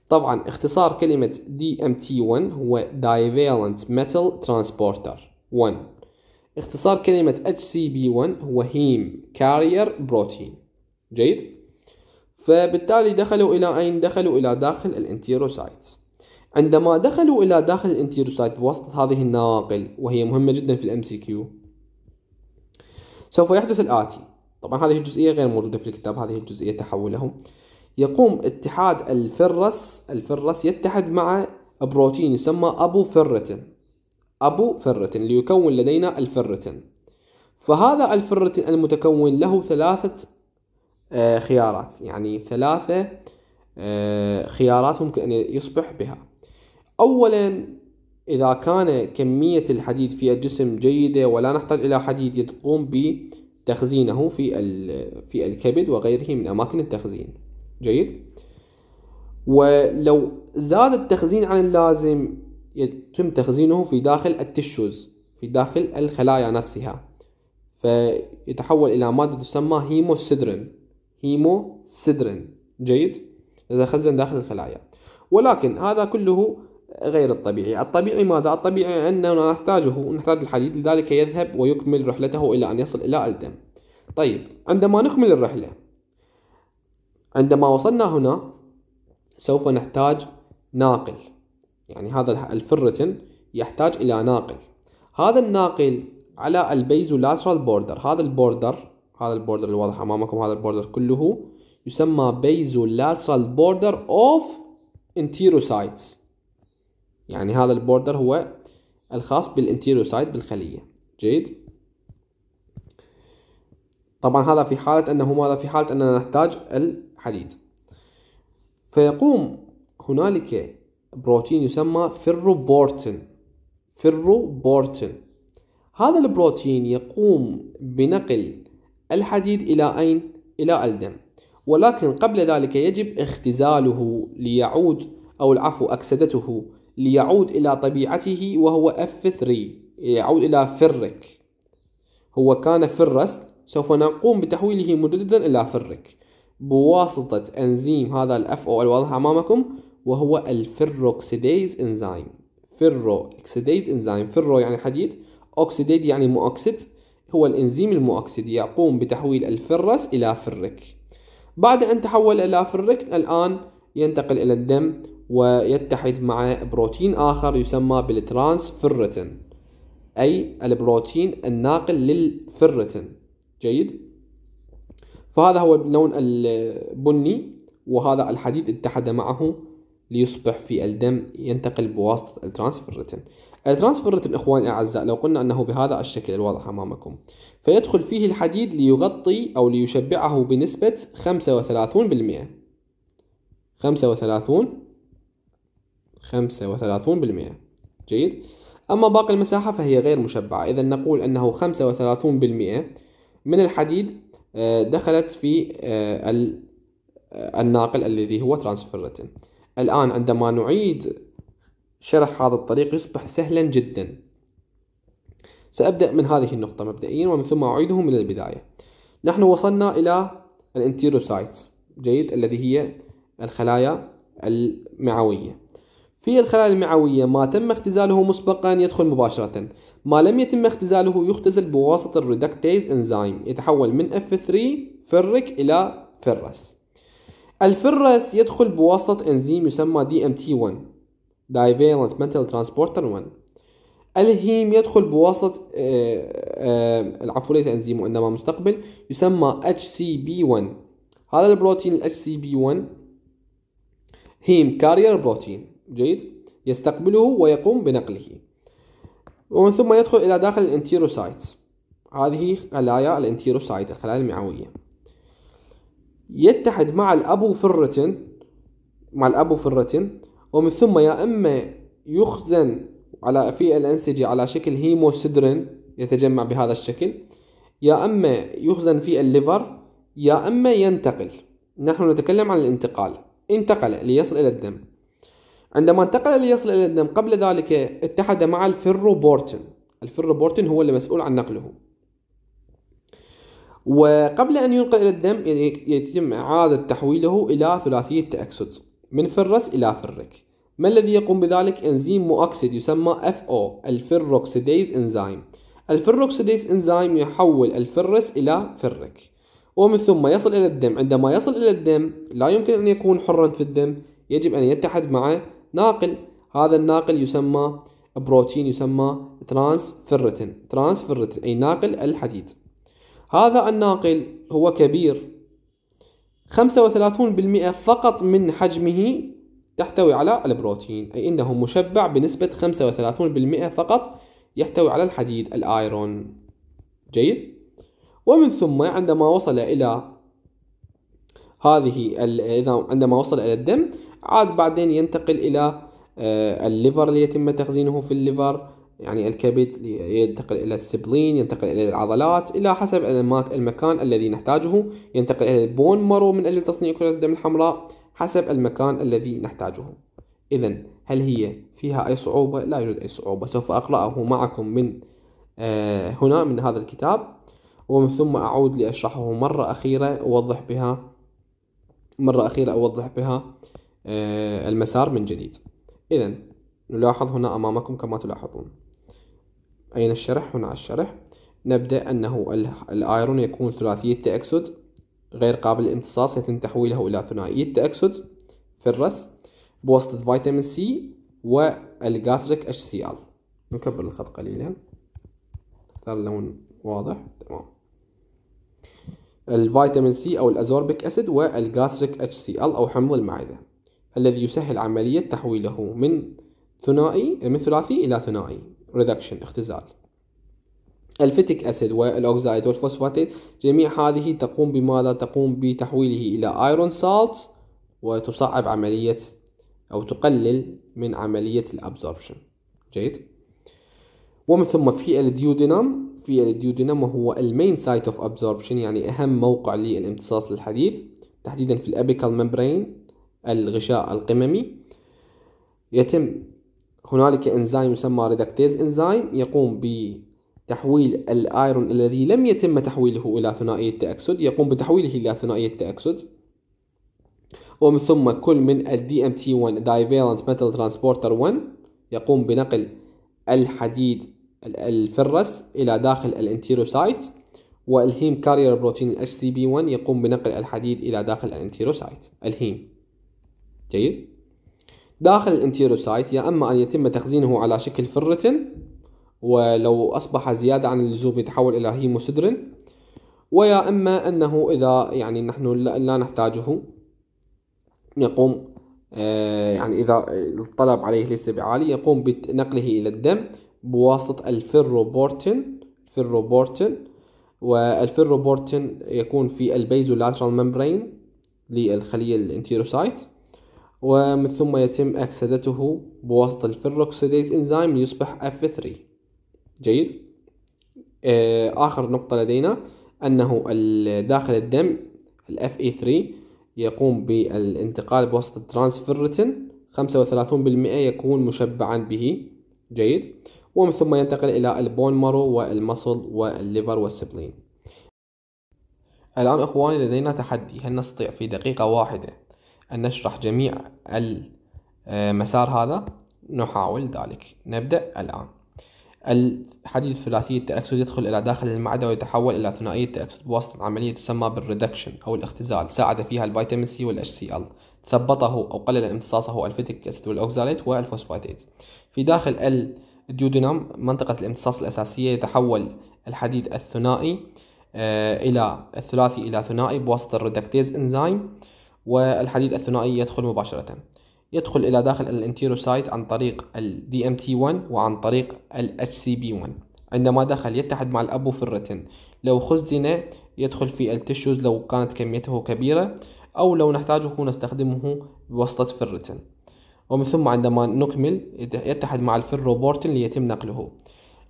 طبعا اختصار كلمة DMT1 هو Divalent Metal Transporter 1 اختصار كلمة HCB1 هو هيم Carrier Protein جيد؟ فبالتالي دخلوا إلى أين؟ دخلوا إلى داخل الانتيروسايت عندما دخلوا إلى داخل الانتيروسايت بواسطة هذه النواقل وهي مهمة جدا في الـ MCQ سوف يحدث الآتي طبعا هذه الجزئية غير موجودة في الكتاب هذه الجزئية تحولهم يقوم اتحاد الفرس الفرس يتحد مع بروتين يسمى أبو فرتن أبو فرتن ليكون لدينا الفرتن فهذا الفرتن المتكون له ثلاثة آه، خيارات يعني ثلاثة آه، خيارات ممكن أن يصبح بها أولا إذا كان كمية الحديد في الجسم جيدة ولا نحتاج إلى حديد يقوم ب تخزينه في في الكبد وغيره من أماكن التخزين جيد ولو زاد التخزين عن اللازم يتم تخزينه في داخل التشوز في داخل الخلايا نفسها فيتحول إلى مادة تسمى هيموسيدرين هيموسيدرين جيد إذا خزن داخل الخلايا ولكن هذا كله غير الطبيعي الطبيعي ماذا؟ الطبيعي أننا نحتاجه نحتاج الحديد لذلك يذهب ويكمل رحلته إلى أن يصل إلى ألدم طيب عندما نكمل الرحلة عندما وصلنا هنا سوف نحتاج ناقل يعني هذا الفرتن يحتاج إلى ناقل هذا الناقل على البيزو لاترال بوردر هذا البوردر هذا البوردر الواضح أمامكم هذا البوردر كله يسمى لاترال بوردر أوف انتيروسايتس يعني هذا البوردر هو الخاص سايد بالخلية جيد طبعا هذا في حالة أنه ماذا في حالة أننا نحتاج الحديد فيقوم هنالك بروتين يسمى فيروبورتين فيروبورتين هذا البروتين يقوم بنقل الحديد إلى أين؟ إلى الدم ولكن قبل ذلك يجب اختزاله ليعود أو العفو أكسدته ليعود إلى طبيعته وهو F3 يعود إلى فرك هو كان فرس سوف نقوم بتحويله مجددا إلى فرك بواسطة أنزيم هذا الاف او الواضح أمامكم وهو الفيروكسيديز انزيم فرو اكسيديز انزيم فيرو يعني حديد اوكسيديد يعني مؤكسد هو الانزيم المؤكسد يقوم بتحويل الفرس إلى فرك بعد أن تحول إلى فرك الآن ينتقل إلى الدم ويتحد مع بروتين آخر يسمى بالترانسفيرتين أي البروتين الناقل للفيرتين جيد فهذا هو اللون البني وهذا الحديد اتحد معه ليصبح في الدم ينتقل بواسطة الترانسفيرتين الترانسفيرتين إخواني الأعزاء لو قلنا أنه بهذا الشكل الواضح أمامكم فيدخل فيه الحديد ليغطي أو ليشبعه بنسبة 35% 35 35% جيد أما باقي المساحة فهي غير مشبعة إذا نقول أنه 35% من الحديد آه، دخلت في آه، آه، الناقل الذي هو ترانسفيرتين الآن عندما نعيد شرح هذا الطريق يصبح سهلا جدا سأبدأ من هذه النقطة مبدئيا ومن ثم أعيده من البداية نحن وصلنا إلى الانتيروسايت جيد الذي هي الخلايا المعوية في الخلايا المعوية ما تم اختزاله مسبقا يدخل مباشرة ما لم يتم اختزاله يختزل بواسطة الريدكتيز انزيم يتحول من F3 فرك إلى فرس الفرس يدخل بواسطة انزيم يسمى DMT1 Divalent Metal Transporter 1 الهيم يدخل بواسطة آه، آه، العفو ليس انزيم وإنما مستقبل يسمى HCB1 هذا البروتين ال HCB1 هيم كارير بروتين جيد يستقبله ويقوم بنقله ومن ثم يدخل إلى داخل الانتيروسايتس هذه خلايا الانتيروسايت الخلايا المعوية يتحد مع الأبو في الرتن مع الأبو في الرتن ومن ثم يا إما يخزن على في الأنسجة على شكل هيموسيدرين يتجمع بهذا الشكل يا اما يخزن في الليفر يا اما ينتقل نحن نتكلم عن الانتقال انتقل ليصل الى الدم عندما انتقل ليصل إلى الدم قبل ذلك اتحد مع الفيروبورتين الفيروبورتين هو المسؤول عن نقله وقبل أن ينقل إلى الدم يعني يتم إعادة تحويله إلى ثلاثية تأكسد من فرس إلى فرك ما الذي يقوم بذلك انزيم مؤكسد يسمى FO الفيروكسيديز انزيم الفيروكسيديز انزيم يحول الفرس إلى فرك ومن ثم يصل إلى الدم عندما يصل إلى الدم لا يمكن أن يكون حرا في الدم يجب أن يتحد مع ناقل هذا الناقل يسمى بروتين يسمى ترانس فرتين ترانس أي ناقل الحديد هذا الناقل هو كبير 35% فقط من حجمه تحتوي على البروتين أي أنه مشبع بنسبة 35% فقط يحتوي على الحديد الآيرون جيد ومن ثم عندما وصل إلى هذه عندما وصل إلى الدم عاد بعدين ينتقل إلى آه، الليفر اللي يتم تخزينه في الليفر يعني الكبد ينتقل إلى السبلين ينتقل إلى العضلات إلى حسب المكان الذي نحتاجه ينتقل إلى البون مرو من أجل تصنيع كرة الدم الحمراء حسب المكان الذي نحتاجه إذا هل هي فيها أي صعوبة؟ لا يوجد أي صعوبة سوف أقرأه معكم من آه، هنا من هذا الكتاب ومن ثم أعود لأشرحه مرة أخيرة أوضح بها مرة أخيرة أوضح بها آه، المسار من جديد إذا نلاحظ هنا أمامكم كما تلاحظون أين الشرح؟ هنا الشرح نبدأ أنه الأيرون يكون ثلاثي التأكسد غير قابل للامتصاص يتم تحويله إلى ثنائي التأكسد في الرس بواسطة فيتامين سي والجاسريك اتش سي ال نكبر الخط قليلا اختار لون واضح تمام الفيتامين سي او الازوربيك اسيد والجاسريك اتش سي ال او حمض المعده الذي يسهل عملية تحويله من ثنائي آه، من ثلاثي إلى ثنائي reduction اختزال الفيتيك أسيد والأوكسايد والفوسفاتيد جميع هذه تقوم بماذا؟ تقوم بتحويله إلى أيرون سالت وتصعب عملية أو تقلل من عملية الأبزوربشن جيد ومن ثم في الديودينام في الديودينام وهو المين سايت اوف ابزوربشن يعني أهم موقع للامتصاص للحديد تحديدا في الأبيكال ممبرين الغشاء القممي يتم هنالك انزيم يسمى ريدكتيز انزيم يقوم بتحويل الايرون الذي لم يتم تحويله الى ثنائي التاكسد يقوم بتحويله الى ثنائي التاكسد ومن ثم كل من الدي ام تي 1 دايفيرنت ميتال ترانسبورتر 1 يقوم بنقل الحديد الفرس الى داخل الانتيروسايت والهيم كارير بروتين سي HCB1 يقوم بنقل الحديد الى داخل الانتيروسايت الهيم جيد داخل الانتيروسايت يا اما ان يتم تخزينه على شكل فرتن ولو اصبح زيادة عن اللزوم يتحول الى هيموسيدرين ويا اما انه اذا يعني نحن لا نحتاجه يقوم آه، يعني اذا الطلب عليه ليس بعالي يقوم بنقله الى الدم بواسطة الفيروبورتين الفيروبورتين والفيروبورتين يكون في البيزولاترال ممبرين للخلية الانتيروسايت ومن ثم يتم أكسدته بواسطة الفيروكسيديز إنزيم ليصبح F3 جيد آه، آخر نقطة لدينا أنه داخل الدم ال FE3 يقوم بالانتقال بواسطة ترانسفيرتين 35% يكون مشبعا به جيد ومن ثم ينتقل إلى البون مارو والمصل والليفر والسبلين الآن إخواني لدينا تحدي هل نستطيع في دقيقة واحدة أن نشرح جميع المسار آه، هذا نحاول ذلك نبدأ الآن الحديد الثلاثي التأكسد يدخل إلى داخل المعدة ويتحول إلى ثنائي التأكسد بواسطة عملية تسمى بالريدكشن أو الاختزال ساعد فيها الفيتامين سي والاتش سي ال ثبطه أو قلل امتصاصه الفيتيك أسيد والأوكزاليت والفوسفاتيت في داخل الديودينام منطقة الامتصاص الأساسية يتحول الحديد الثنائي آه، إلى الثلاثي إلى ثنائي بواسطة الريدكتيز إنزيم والحديد الثنائي يدخل مباشرة يدخل إلى داخل الانتيروسايت عن طريق ال DMT1 وعن طريق ال HCB1 عندما دخل يتحد مع الأبو الرتن لو خزن يدخل في التشوز لو كانت كميته كبيرة أو لو نحتاجه نستخدمه بواسطة فرتين ومن ثم عندما نكمل يتحد مع الفروبورتين ليتم نقله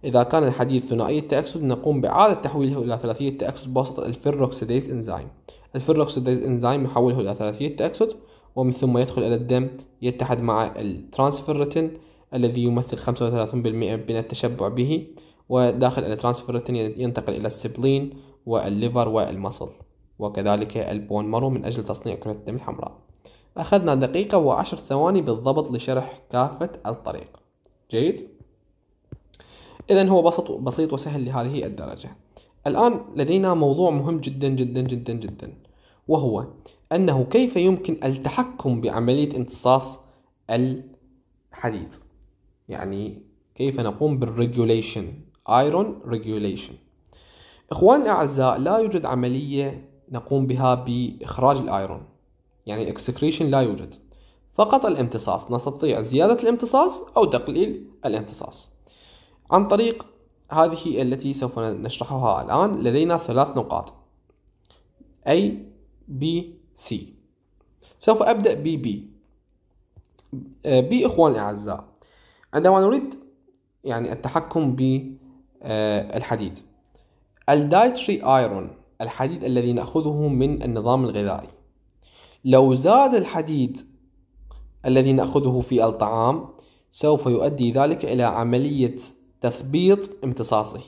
إذا كان الحديد ثنائي التأكسد نقوم بإعادة تحويله إلى ثلاثية التأكسد بواسطة الفيروكسيديز إنزيم الفر أكسيدايز إنزيم يحوله إلى ثلاثية تأكسد ومن ثم يدخل إلى الدم يتحد مع الترانسفيرتين الذي يمثل 35% من التشبع به وداخل الترانسفيرتين ينتقل إلى السبلين والليفر والمصل وكذلك البون مارو من أجل تصنيع كرة الدم الحمراء أخذنا دقيقة وعشر ثواني بالضبط لشرح كافة الطريق جيد؟ إذا هو بسيط بسيط وسهل لهذه الدرجة الآن لدينا موضوع مهم جدا جدا جدا جدا وهو أنه كيف يمكن التحكم بعملية امتصاص الحديد يعني كيف نقوم بالريجوليشن ايرون ريجوليشن اخوان الاعزاء لا يوجد عمليه نقوم بها باخراج الايرون يعني اكسكريشن لا يوجد فقط الامتصاص نستطيع زياده الامتصاص او تقليل الامتصاص عن طريق هذه التي سوف نشرحها الآن لدينا ثلاث نقاط A B C سوف أبدأ ب B آه، B إخواني الأعزاء عندما نريد يعني التحكم بالحديد آه، الدايتري ايرون الحديد الذي ناخذه من النظام الغذائي لو زاد الحديد الذي ناخذه في الطعام سوف يؤدي ذلك الى عمليه تثبيط امتصاصه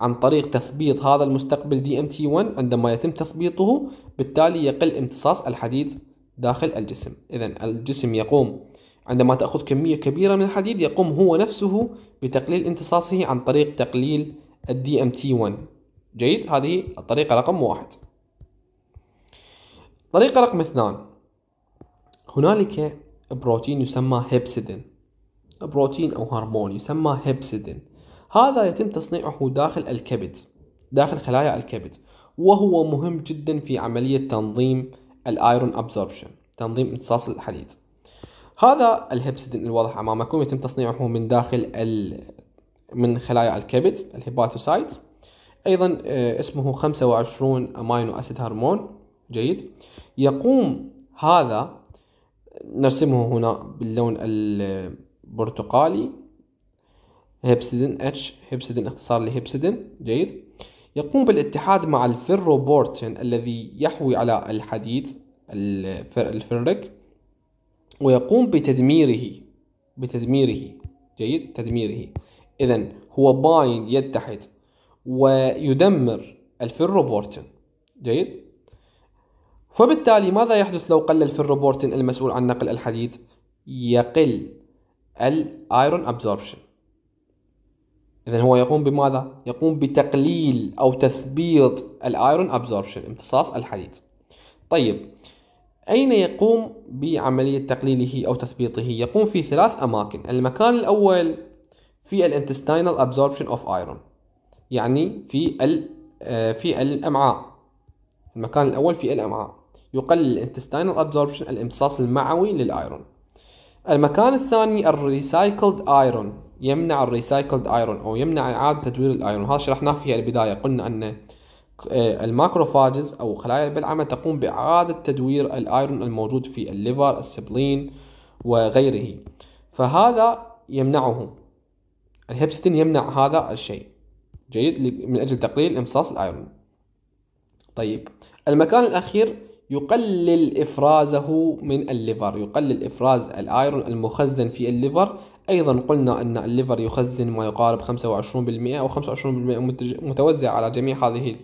عن طريق تثبيط هذا المستقبل دي ام تي 1 عندما يتم تثبيطه بالتالي يقل امتصاص الحديد داخل الجسم اذا الجسم يقوم عندما تاخذ كميه كبيره من الحديد يقوم هو نفسه بتقليل امتصاصه عن طريق تقليل الدي ام تي 1 جيد هذه الطريقه رقم واحد طريقه رقم اثنان هنالك بروتين يسمى هيبسيدين بروتين أو هرمون يسمى هيبسيدين هذا يتم تصنيعه داخل الكبد داخل خلايا الكبد وهو مهم جدا في عملية تنظيم الايرون ابزوربشن تنظيم امتصاص الحديد هذا الهبسيدين الواضح امامكم يتم تصنيعه من داخل ال... من خلايا الكبد الهيباتوسايت ايضا آه، اسمه 25 امينو اسيد هرمون جيد يقوم هذا نرسمه هنا باللون برتقالي هيبسيدين اتش هيبسيدين اختصار لهيبسيدين جيد يقوم بالاتحاد مع الفيروبورتين الذي يحوي على الحديد الفر ويقوم بتدميره بتدميره جيد تدميره اذا هو بايند يتحد ويدمر الفيروبورتين جيد فبالتالي ماذا يحدث لو قل الفيروبورتين المسؤول عن نقل الحديد يقل الايرون ابزوربشن اذا هو يقوم بماذا يقوم بتقليل او تثبيط الايرون ابزوربشن امتصاص الحديد طيب أين يقوم بعملية تقليله أو تثبيطه؟ يقوم في ثلاث أماكن المكان الأول في الانتستينال absorption of iron يعني في آه، في الأمعاء المكان الأول في الأمعاء يقلل الانتستينال absorption الامتصاص المعوي للآيرون المكان الثاني الريسايكلد ايرون يمنع الريسايكلد ايرون او يمنع اعاده تدوير الايرون هذا شرحناه في البدايه قلنا ان آه، الماكروفاجز او خلايا البلعمه تقوم باعاده تدوير الايرون الموجود في الليفر السبلين وغيره فهذا يمنعه الهبستين يمنع هذا الشيء جيد من اجل تقليل امتصاص الايرون طيب المكان الاخير يقلل إفرازه من الليفر يقلل إفراز الآيرون المخزن في الليفر أيضا قلنا أن الليفر يخزن ما يقارب 25% أو 25% متوزع على جميع هذه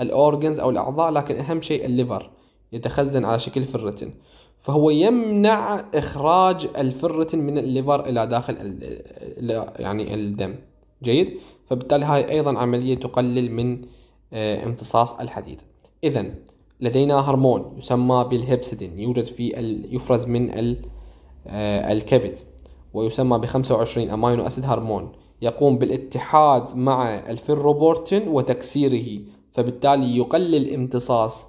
الأورجنز أو الأعضاء لكن أهم شيء الليفر يتخزن على شكل فرتين فهو يمنع إخراج الفرتين من الليفر إلى داخل يعني الدم جيد فبالتالي هاي أيضا عملية تقلل من آه، امتصاص الحديد إذا لدينا هرمون يسمى بالهبسدين يوجد في ال... يفرز من ال... آه، الكبد ويسمى ب 25 امينو اسيد هرمون يقوم بالاتحاد مع الفيروبورتين وتكسيره فبالتالي يقلل امتصاص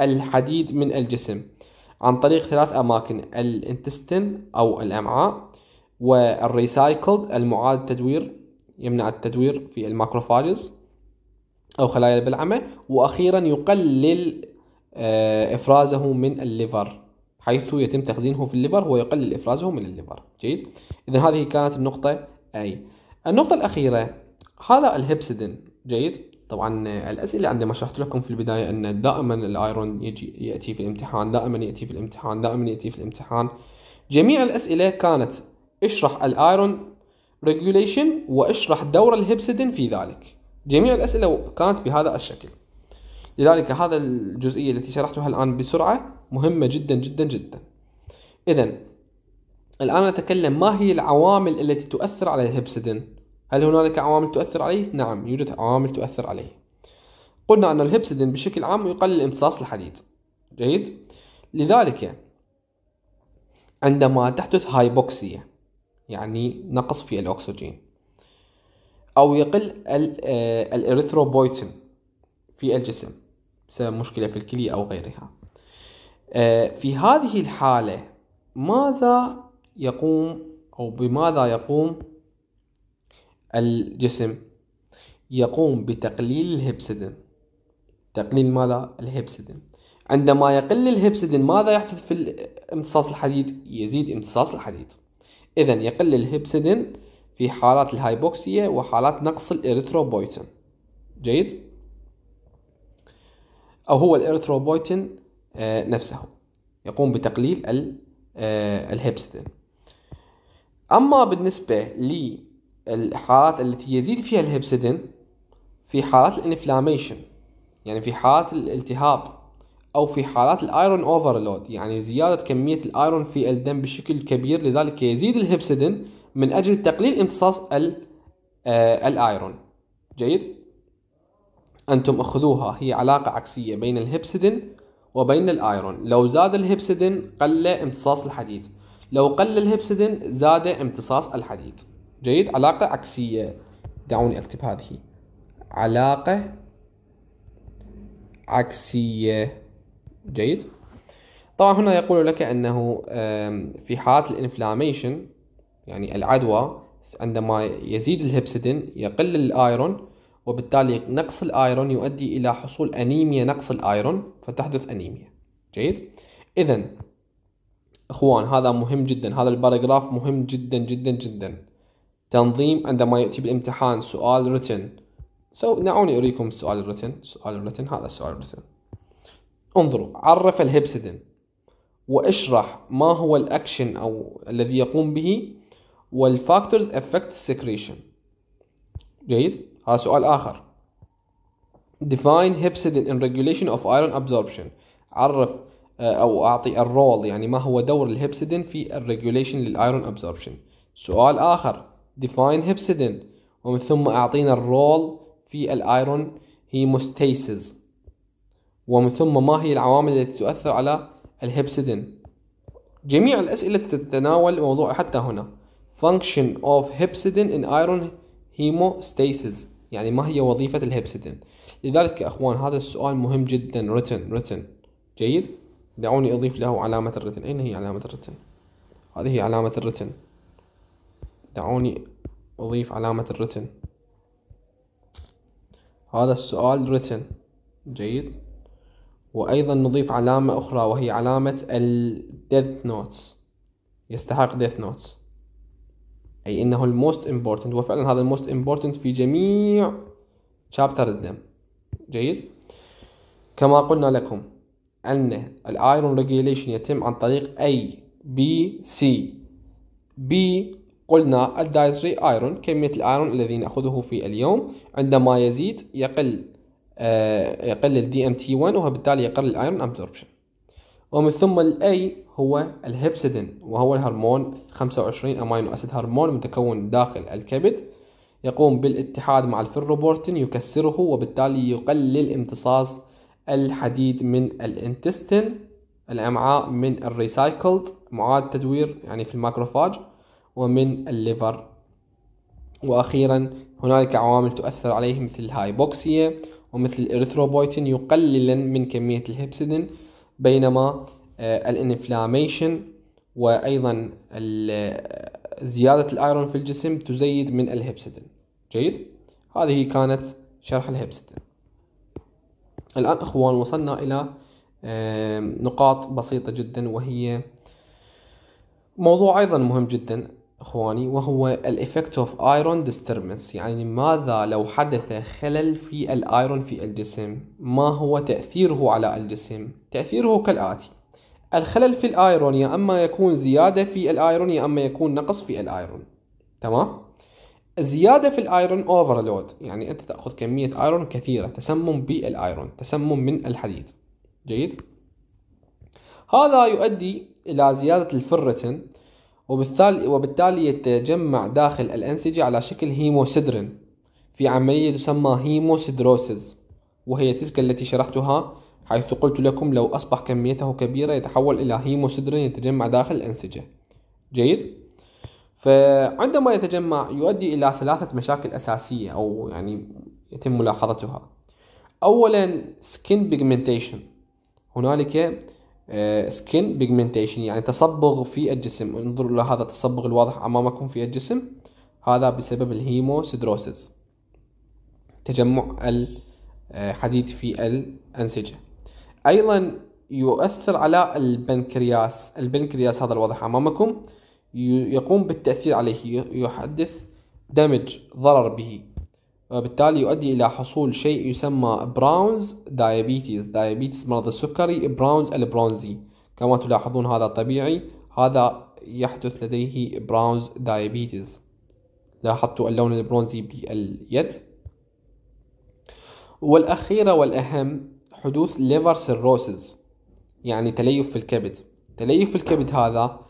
الحديد من الجسم عن طريق ثلاث اماكن الانتستين او الامعاء والريسايكلد المعاد التدوير يمنع التدوير في الماكروفاجز او خلايا البلعمه واخيرا يقلل آه، إفرازه من الليفر حيث يتم تخزينه في الليفر ويقلل إفرازه من الليفر جيد إذا هذه كانت النقطة أي النقطة الأخيرة هذا الهبسدين جيد طبعا الأسئلة عندما شرحت لكم في البداية أن دائما الأيرون يجي يأتي في الامتحان دائما يأتي في الامتحان دائما يأتي في الامتحان جميع الأسئلة كانت اشرح الأيرون ريجوليشن واشرح دور الهبسدين في ذلك جميع الأسئلة كانت بهذا الشكل لذلك هذا الجزئية التي شرحتها الآن بسرعة مهمة جدا جدا جدا إذا الآن نتكلم ما هي العوامل التي تؤثر على الهبسدين هل هنالك عوامل تؤثر عليه؟ نعم يوجد عوامل تؤثر عليه قلنا أن الهبسدين بشكل عام يقلل امتصاص الحديد جيد؟ لذلك عندما تحدث هايبوكسية يعني نقص في الأكسجين أو يقل آه، الإريثروبويتين في الجسم بسبب مشكلة في الكلي أو غيرها آه، في هذه الحالة ماذا يقوم أو بماذا يقوم الجسم يقوم بتقليل الهبسدين تقليل ماذا الهبسدين عندما يقل الهبسدين ماذا يحدث في امتصاص الحديد يزيد امتصاص الحديد اذا يقل الهبسدين في حالات الهايبوكسيا وحالات نقص الإريثروبويتين جيد أو هو الإرثروبويتين آه، نفسه يقوم بتقليل آه، الهيبستين أما بالنسبة للحالات التي يزيد فيها الهيبسيدين في حالات الانفلاميشن يعني في حالات الالتهاب أو في حالات الايرون اوفرلود يعني زيادة كمية الايرون في الدم بشكل كبير لذلك يزيد الهيبسيدين من أجل تقليل امتصاص آه، الايرون جيد؟ أنتم أخذوها هي علاقة عكسية بين الهبسدين وبين الآيرون لو زاد الهبسدين قل امتصاص الحديد لو قل الهبسدين زاد امتصاص الحديد جيد علاقة عكسية دعوني أكتب هذه علاقة عكسية جيد طبعا هنا يقول لك أنه في حالة الانفلاميشن يعني العدوى عندما يزيد الهبسدين يقل الايرون وبالتالي نقص الايرون يؤدي الى حصول انيميا نقص الايرون فتحدث انيميا جيد اذا اخوان هذا مهم جدا هذا الباراجراف مهم جدا جدا جدا تنظيم عندما ياتي بالامتحان سؤال ريتن سو دعوني اريكم السؤال الريتن سؤال الريتن هذا السؤال الريتن انظروا عرف الهبسدين واشرح ما هو الاكشن او الذي يقوم به والفاكتورز افكت السكريشن جيد ها سؤال آخر define hepcidin in regulation of iron absorption عرف آه، أو أعطي الرول يعني ما هو دور الهبسيدين في الريجوليشن للآيرون أبسوربشن سؤال آخر define هبسيدين ومن ثم أعطينا الرول في الآيرون هيموستيسز ومن ثم ما هي العوامل التي تؤثر على الهبسيدين جميع الأسئلة تتناول موضوع حتى هنا function of hepcidin in iron hemostasis يعني ما هي وظيفة الهيبسيدين لذلك يا أخوان هذا السؤال مهم جدا رتن رتن جيد دعوني أضيف له علامة الرتن أين هي علامة الرتن هذه هي علامة الرتن دعوني أضيف علامة الرتن هذا السؤال رتن جيد وأيضا نضيف علامة أخرى وهي علامة الديث نوتس يستحق ديث نوتس أي إنه الموست امبورتنت وفعلا هذا الموست امبورتنت في جميع شابتر الدم جيد كما قلنا لكم أن الايرون ريجيليشن يتم عن طريق أي بي سي بي قلنا الدايتري ايرون كمية الايرون الذي نأخذه في اليوم عندما يزيد يقل آه يقل الدي ام تي 1 وبالتالي يقل الايرون ابزوربشن ومن ثم الاي هو الهبسدين وهو الهرمون 25 امينو اسيد هرمون متكون داخل الكبد يقوم بالاتحاد مع الفيروبورتين يكسره وبالتالي يقلل امتصاص الحديد من الانتستين الامعاء من الريسايكلد معاد تدوير يعني في الماكروفاج ومن الليفر واخيرا هنالك عوامل تؤثر عليه مثل الهايبوكسيا ومثل الاريثروبويتين يقللا من كميه الهبسدين بينما آه، الانفلاميشن وايضا آه، زياده الايرون في الجسم تزيد من الهبسدين جيد هذه كانت شرح الهبسدين الان اخوان وصلنا الى نقاط بسيطه جدا وهي موضوع ايضا مهم جدا اخواني وهو الايفكت اوف ايرون ديستربنس يعني ماذا لو حدث خلل في الايرون في الجسم ما هو تاثيره على الجسم تاثيره كالاتي الخلل في الايرون يا اما يكون زياده في الايرون يا اما يكون نقص في الايرون تمام الزياده في الايرون اوفرلود يعني انت تاخذ كميه ايرون كثيره تسمم بالايرون تسمم من الحديد جيد هذا يؤدي الى زياده الفرتن وبالتالي وبالتالي يتجمع داخل الأنسجة على شكل هيموسيدرين في عملية تسمى هيموسيدروسيز وهي تلك التي شرحتها حيث قلت لكم لو أصبح كميته كبيرة يتحول إلى هيموسيدرين يتجمع داخل الأنسجة جيد؟ فعندما يتجمع يؤدي إلى ثلاثة مشاكل أساسية أو يعني يتم ملاحظتها أولا skin pigmentation هنالك سكين آه، بيجمنتيشن يعني تصبغ في الجسم انظروا لهذا التصبغ الواضح امامكم في الجسم هذا بسبب الهيموسيدروسيس تجمع الحديد في الانسجه ايضا يؤثر على البنكرياس البنكرياس هذا الواضح امامكم يقوم بالتاثير عليه يحدث دمج ضرر به بالتالي يؤدي إلى حصول شيء يسمى براونز دايابيتيز دايابيتيز مرض السكري براونز البرونزي كما تلاحظون هذا طبيعي هذا يحدث لديه براونز دايابيتيز لاحظتوا اللون البرونزي باليد والأخيرة والأهم حدوث ليفر سيروسز يعني تليف في الكبد تليف في الكبد هذا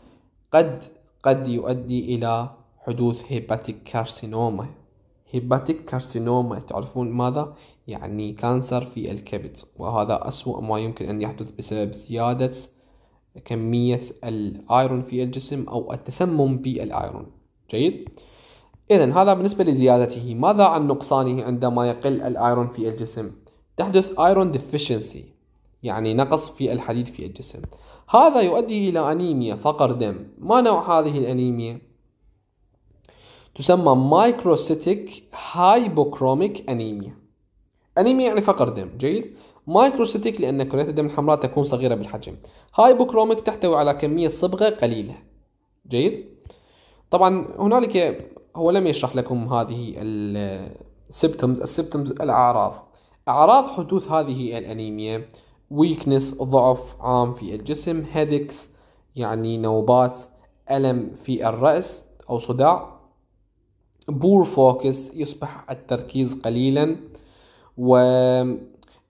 قد قد يؤدي إلى حدوث هيباتيك كارسينوما هيباتيك كارسينوما تعرفون ماذا؟ يعني كانسر في الكبد وهذا أسوأ ما يمكن أن يحدث بسبب زيادة كمية الآيرون في الجسم أو التسمم بالآيرون جيد؟ إذا هذا بالنسبة لزيادته ماذا عن نقصانه عندما يقل الآيرون في الجسم؟ تحدث آيرون deficiency يعني نقص في الحديد في الجسم هذا يؤدي إلى أنيميا فقر دم ما نوع هذه الأنيميا؟ تسمى مايكروسيتيك هايبوكروميك أنيميا أنيميا يعني فقر دم جيد مايكروسيتيك لأن كريات الدم الحمراء تكون صغيرة بالحجم هايبوكروميك تحتوي على كمية صبغة قليلة جيد طبعا هنالك هو لم يشرح لكم هذه السيبتمز السيبتمز الأعراض أعراض حدوث هذه الأنيميا ويكنس ضعف عام في الجسم هيدكس يعني نوبات ألم في الرأس أو صداع بور فوكس يصبح التركيز قليلا و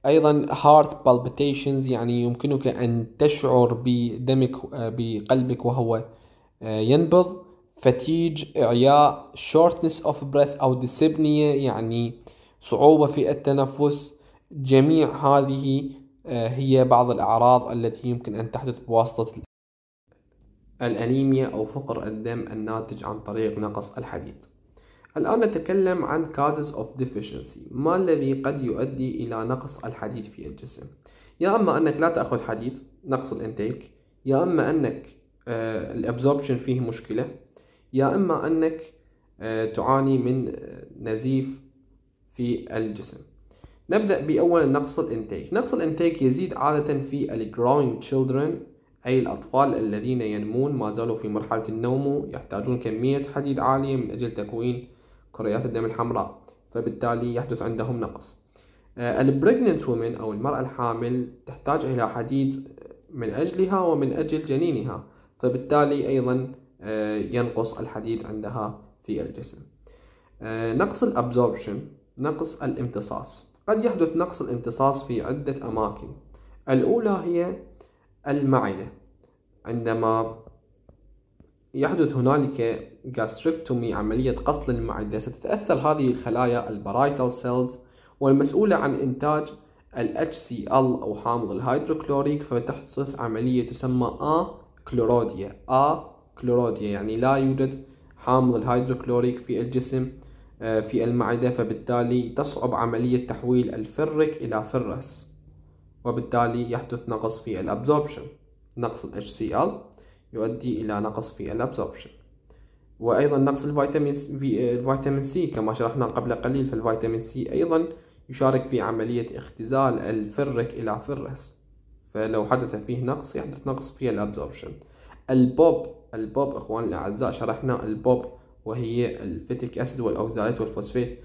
ايضا هارت بالبيتيشنز يعني يمكنك ان تشعر بدمك بقلبك وهو آه، ينبض فتيج اعياء shortness of breath او ديسبنيا يعني صعوبة في التنفس جميع هذه آه، هي بعض الاعراض التي يمكن ان تحدث بواسطة الانيميا او فقر الدم الناتج عن طريق نقص الحديد الآن نتكلم عن causes of deficiency ما الذي قد يؤدي إلى نقص الحديد في الجسم يا أما أنك لا تأخذ حديد نقص الانتيك يا أما أنك آه، الابزوربشن فيه مشكلة يا إما أنك آه، تعاني من آه، نزيف في الجسم نبدأ بأول نقص الانتيك نقص الانتيك يزيد عادة في growing children أي الأطفال الذين ينمون ما زالوا في مرحلة النوم يحتاجون كمية حديد عالية من أجل تكوين كريات الدم الحمراء فبالتالي يحدث عندهم نقص آه، البريجننت وومن أو المرأة الحامل تحتاج إلى حديد آه، من أجلها ومن أجل جنينها فبالتالي أيضا آه، ينقص الحديد عندها في الجسم نقص الابزوربشن نقص الامتصاص قد يحدث نقص الامتصاص في عدة أماكن الأولى هي المعدة عندما يحدث هنالك gastrectomy عملية قص المعدة ستتأثر هذه الخلايا البرايتال سيلز والمسؤولة عن إنتاج ال HCl أو حامض الهيدروكلوريك فتحدث عملية تسمى أكلوروديا أكلوروديا يعني لا يوجد حامض الهيدروكلوريك في الجسم آه، في المعدة فبالتالي تصعب عملية تحويل الفرك إلى فرس وبالتالي يحدث نقص في الأبزوربشن نقص ال HCl يؤدي إلى نقص في الأبزوربشن وايضا نقص الفيتامين في الفيتامين سي كما شرحنا قبل قليل فالفيتامين سي ايضا يشارك في عملية اختزال الفرك الى فرس فلو حدث فيه نقص يحدث نقص في الابزوربشن البوب البوب اخواني الاعزاء شرحنا البوب وهي الفيتيك اسيد والاوزالات والفوسفيت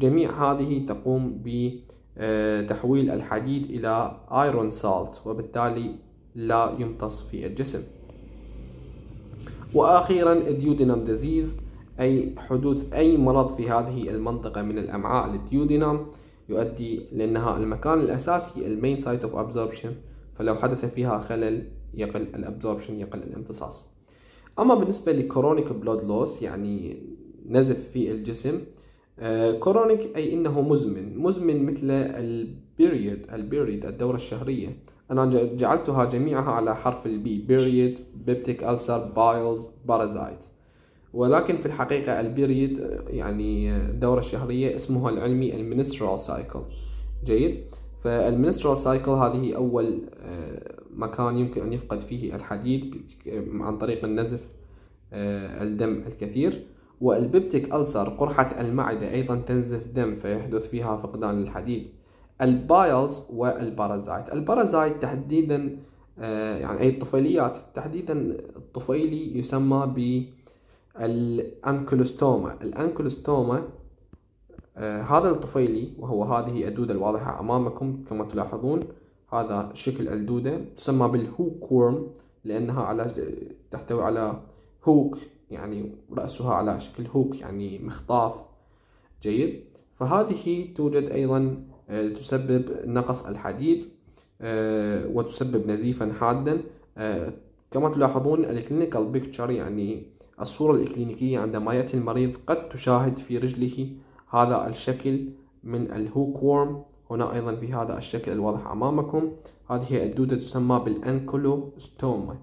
جميع هذه تقوم بتحويل آه، الحديد الى ايرون سالت وبالتالي لا يمتص في الجسم وأخيرا الديودينم ديزيز أي حدوث أي مرض في هذه المنطقة من الأمعاء الديودينام يؤدي لأنها المكان الأساسي المين سايت اوف ابزوربشن فلو حدث فيها خلل يقل الابزوربشن يقل الامتصاص أما بالنسبة لكورونيك بلود لوس يعني نزف في الجسم كورونيك آه, أي إنه مزمن مزمن مثل البيريد البيريد الدورة الشهرية أنا جعلتها جميعها على حرف البي بيريد بيبتيك ألسر بايلز بارازايت ولكن في الحقيقة البيريد يعني الدورة الشهرية اسمها العلمي المنسترال سايكل جيد فالمنسترال سايكل هذه أول آه، مكان يمكن أن يفقد فيه الحديد عن طريق النزف آه، الدم الكثير والبيبتيك ألسر قرحة المعدة أيضا تنزف دم فيحدث فيها فقدان الحديد البايلز والبارازايت البارازايت تحديدا آه، يعني أي الطفيليات تحديدا الطفيلي يسمى بالأنكلوستوما الأنكلوستوما آه، هذا الطفيلي وهو هذه الدودة الواضحة أمامكم كما تلاحظون هذا شكل الدودة تسمى بالهوكورم لأنها على تحتوي على هوك يعني رأسها على شكل هوك يعني مخطاف جيد فهذه توجد أيضا آه، تسبب نقص الحديد آه، وتسبب نزيفا حادا آه، كما تلاحظون الكلينيكال بيكتشر يعني الصورة الإكلينيكية عندما يأتي المريض قد تشاهد في رجله هذا الشكل من الهوك وورم هنا أيضا في هذا الشكل الواضح أمامكم هذه الدودة تسمى بالأنكولوستوما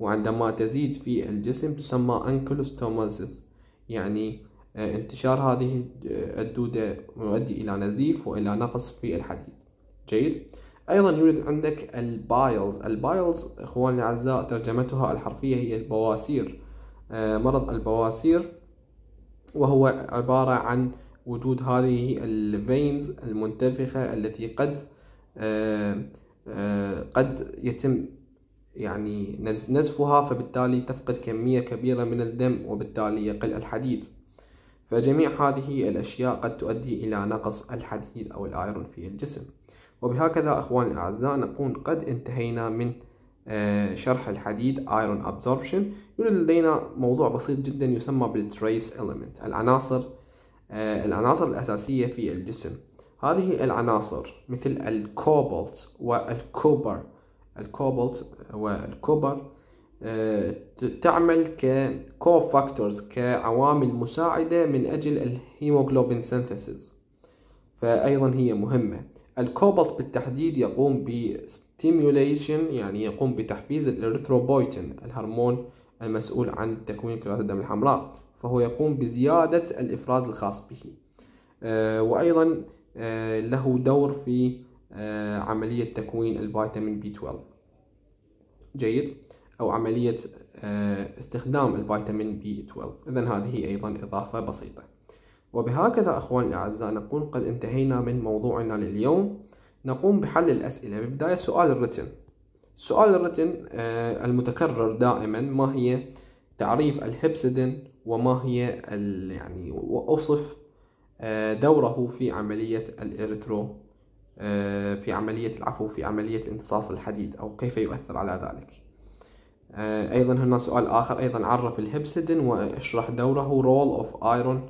وعندما تزيد في الجسم تسمى أنكولوستومازيس يعني آه، انتشار هذه آه، الدودة يؤدي إلى نزيف وإلى نقص في الحديد جيد أيضا يوجد عندك البايلز البايلز إخواني الأعزاء ترجمتها الحرفية هي البواسير آه، مرض البواسير وهو عبارة عن وجود هذه الفينز المنتفخة التي قد قد يتم يعني نزفها فبالتالي تفقد كمية كبيرة من الدم وبالتالي يقل الحديد فجميع هذه الأشياء قد تؤدي إلى نقص الحديد أو الآيرون في الجسم وبهكذا أخواني الأعزاء نكون قد انتهينا من آه، شرح الحديد ايرون ابزوربشن يوجد لدينا موضوع بسيط جدا يسمى بالتريس element العناصر آه، العناصر الأساسية في الجسم هذه العناصر مثل الكوبالت والكوبر الكوبالت والكوبر آه، تعمل ككوفاكتورز كعوامل مساعدة من أجل الهيموغلوبين سينثيسيس فأيضا هي مهمة الكوبالت بالتحديد يقوم بستيميوليشن يعني يقوم بتحفيز الاريثروبويتين الهرمون المسؤول عن تكوين كرات الدم الحمراء فهو يقوم بزيادة الإفراز الخاص به آه، وأيضا آه، له دور في عملية تكوين الفيتامين بي 12 جيد أو عملية آه، استخدام الفيتامين بي 12 إذا هذه أيضا إضافة بسيطة وبهكذا أخواني الأعزاء نكون قد انتهينا من موضوعنا لليوم نقوم بحل الأسئلة بالبداية سؤال الرتن سؤال الرتن آه، المتكرر دائما ما هي تعريف الهبسيدين وما هي يعني وأوصف آه، دوره في عملية الإريثرو في عملية العفو في عملية امتصاص الحديد أو كيف يؤثر على ذلك آه، ايضا هنا سؤال اخر ايضا عرف الهبسدين واشرح دوره رول اوف ايرون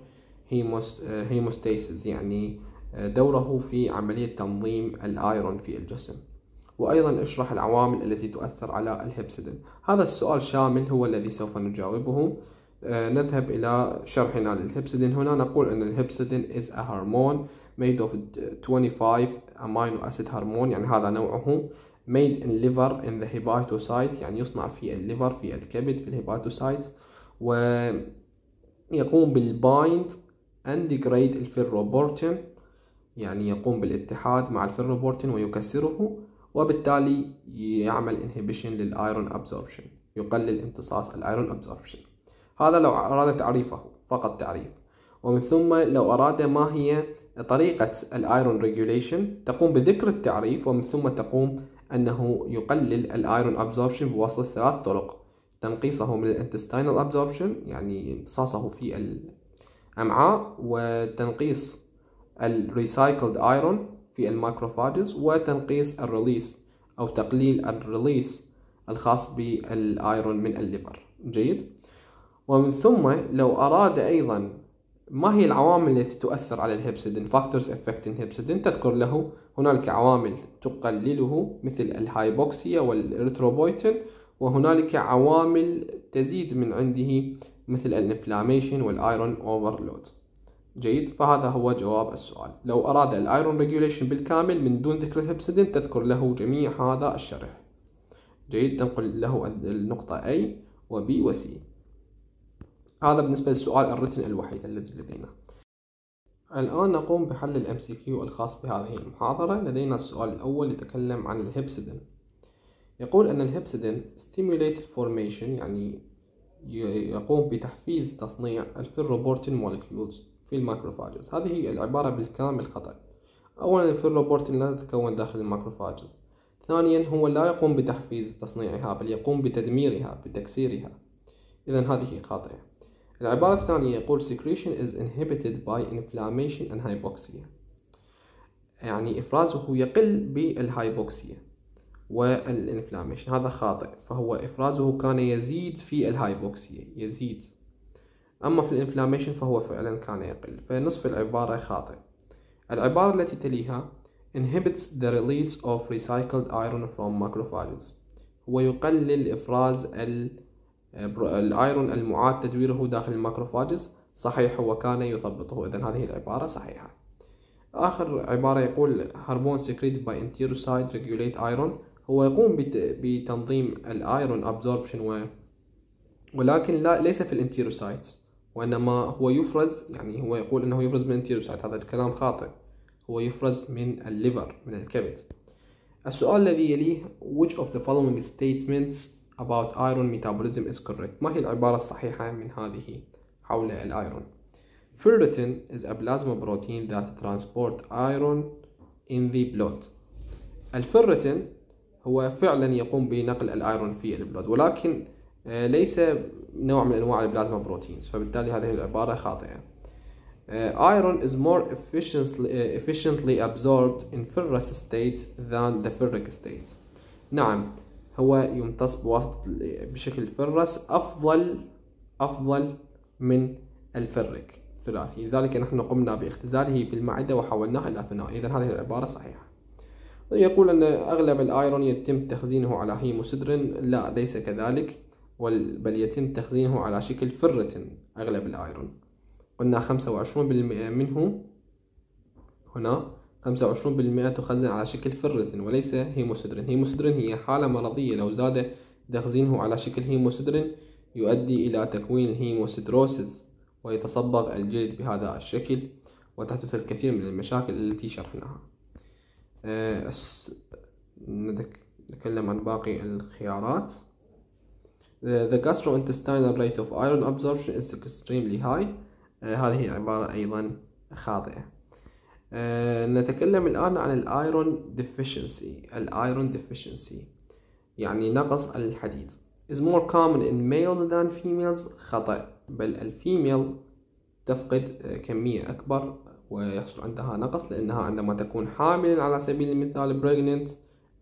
هيموستاسيس يعني آه، دوره في عملية تنظيم الايرون في الجسم وايضا اشرح العوامل التي تؤثر على الهبسدين هذا السؤال شامل هو الذي سوف نجاوبه آه، نذهب إلى شرحنا للهبسدين هنا نقول أن الهبسدين is a hormone made of 25 amino acid hormone يعني هذا نوعه made in liver in the hepatocyte يعني يصنع في الليفر في الكبد في الهيباتوسايت ويقوم بالبايند اند جريد الفيروبورتين يعني يقوم بالاتحاد مع الفيروبورتين ويكسره وبالتالي يعمل انهبيشن للايرون ابزوربشن يقلل امتصاص الايرون ابزوربشن هذا لو أراد تعريفه فقط تعريف ومن ثم لو أراد ما هي طريقة الايرون ريجوليشن تقوم بذكر التعريف ومن ثم تقوم أنه يقلل الأيرون أبزوربشن بواسطة ثلاث طرق تنقيصه من الانتستينال أبزوربشن يعني امتصاصه في الأمعاء وتنقيص الريسايكلد ايرون في المايكروفاجز وتنقيص الريليس او تقليل الريليس الخاص بالايرون من الليفر جيد ومن ثم لو اراد ايضا ما هي العوامل التي تؤثر على الهبسدين فاكتورز افكتين هبسدين تذكر له هنالك عوامل تقلله مثل الهايبوكسيا والإريثروبويتين وهنالك عوامل تزيد من عنده مثل الانفلاميشن والايرون اوفرلود جيد فهذا هو جواب السؤال لو أراد الايرون ريجوليشن بالكامل من دون ذكر الهبسدين تذكر له جميع هذا الشرح جيد تنقل له النقطة A و B و C هذا بالنسبة للسؤال الرتن الوحيد الذي لدينا الآن نقوم بحل الـ MCQ الخاص بهذه المحاضرة لدينا السؤال الأول يتكلم عن الهبسيدين يقول أن الهبسيدين stimulate formation يعني يقوم بتحفيز تصنيع الفيروبورتين مولكيولز في الماكروفاجز هذه العبارة بالكامل خطأ أولا الفيروبورتين لا تتكون داخل الماكروفاجز ثانيا هو لا يقوم بتحفيز تصنيعها بل يقوم بتدميرها بتكسيرها إذا هذه خاطئة العبارة الثانية يقول secretion is inhibited by inflammation and hypoxia يعني إفرازه يقل بالهايبوكسيا والانفلاميشن هذا خاطئ فهو إفرازه كان يزيد في الهايبوكسيا يزيد أما في الانفلاميشن فهو فعلا كان يقل فنصف العبارة خاطئ العبارة التي تليها inhibits the release of recycled iron from macrophages هو يقلل إفراز ال الايرون المعاد تدويره داخل الماكروفاجز صحيح وكان يثبطه اذا هذه العباره صحيحه اخر عباره يقول هرمون سكريت باي انتيروسايد ريجوليت ايرون هو يقوم بتنظيم الايرون ابزوربشن و ولكن لا ليس في الانتيروسايت وانما هو يفرز يعني هو يقول انه يفرز من الانتيروسايت هذا الكلام خاطئ هو يفرز من الليفر من الكبد السؤال الذي يليه which of the following statements about iron metabolism is correct ما هي العبارة الصحيحة من هذه حول الايرون ferritin is a plasma protein that transport iron in the blood الفيرتين هو فعلا يقوم بنقل الايرون في البلود ولكن آه، ليس نوع من انواع البلازما بروتينز فبالتالي هذه العباره خاطئه ايرون از مور efficiently absorbed in ferrous state than the ferric state نعم هو يمتص بواسطة بشكل فرس أفضل أفضل من الفرك الثلاثي لذلك نحن قمنا باختزاله بالمعدة وحولناه إلى ثنائي إذا هذه العبارة صحيحة يقول أن أغلب الآيرون يتم تخزينه على هيموسيدرين لا ليس كذلك بل يتم تخزينه على شكل فرة أغلب الآيرون قلنا 25% منه هنا 25% تخزن على شكل فرد وليس هيموسيدرين هيموسيدرين هي حالة مرضية لو زاد تخزينه على شكل هيموسيدرين يؤدي إلى تكوين الهيموسيدروسيس ويتصبغ الجلد بهذا الشكل وتحدث الكثير من المشاكل التي شرحناها آه، نتكلم عن باقي الخيارات The gastrointestinal rate of iron absorption is extremely high آه، هذه عبارة أيضا خاطئة آه، نتكلم الآن عن الايرون deficiency الايرون deficiency يعني نقص الحديد is more common in males than females خطأ بل الفيميل تفقد آه، كمية أكبر ويحصل عندها نقص لأنها عندما تكون حاملا على سبيل المثال pregnant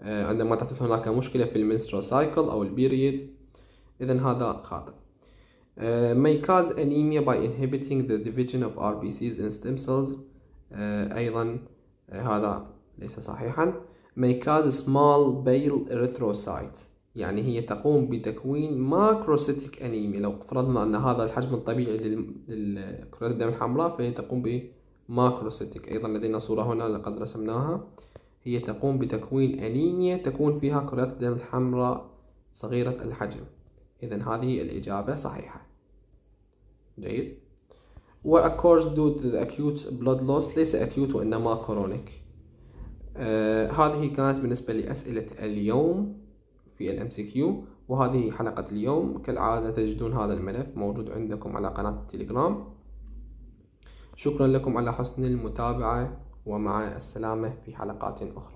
آه، عندما تحدث هناك مشكلة في المنسترال سايكل أو البيريد إذا هذا خاطئ may cause anemia by inhibiting the division of RBCs in stem cells آه، أيضا آه، هذا ليس صحيحا may cause small bale erythrocytes يعني هي تقوم بتكوين ماكروسيتيك أنيميا لو فرضنا أن هذا الحجم الطبيعي للكرات الدم الحمراء فهي تقوم بماكروسيتيك أيضا لدينا صورة هنا لقد رسمناها هي تقوم بتكوين أنيميا تكون فيها كرات الدم الحمراء صغيرة الحجم إذا هذه الإجابة صحيحة جيد وأكورز due to the acute blood loss ليس acute وإنما chronic آه هذه كانت بالنسبة لأسئلة اليوم في الـ MCQ وهذه حلقة اليوم كالعادة تجدون هذا الملف موجود عندكم على قناة التليجرام شكرا لكم على حسن المتابعة ومع السلامة في حلقات أخرى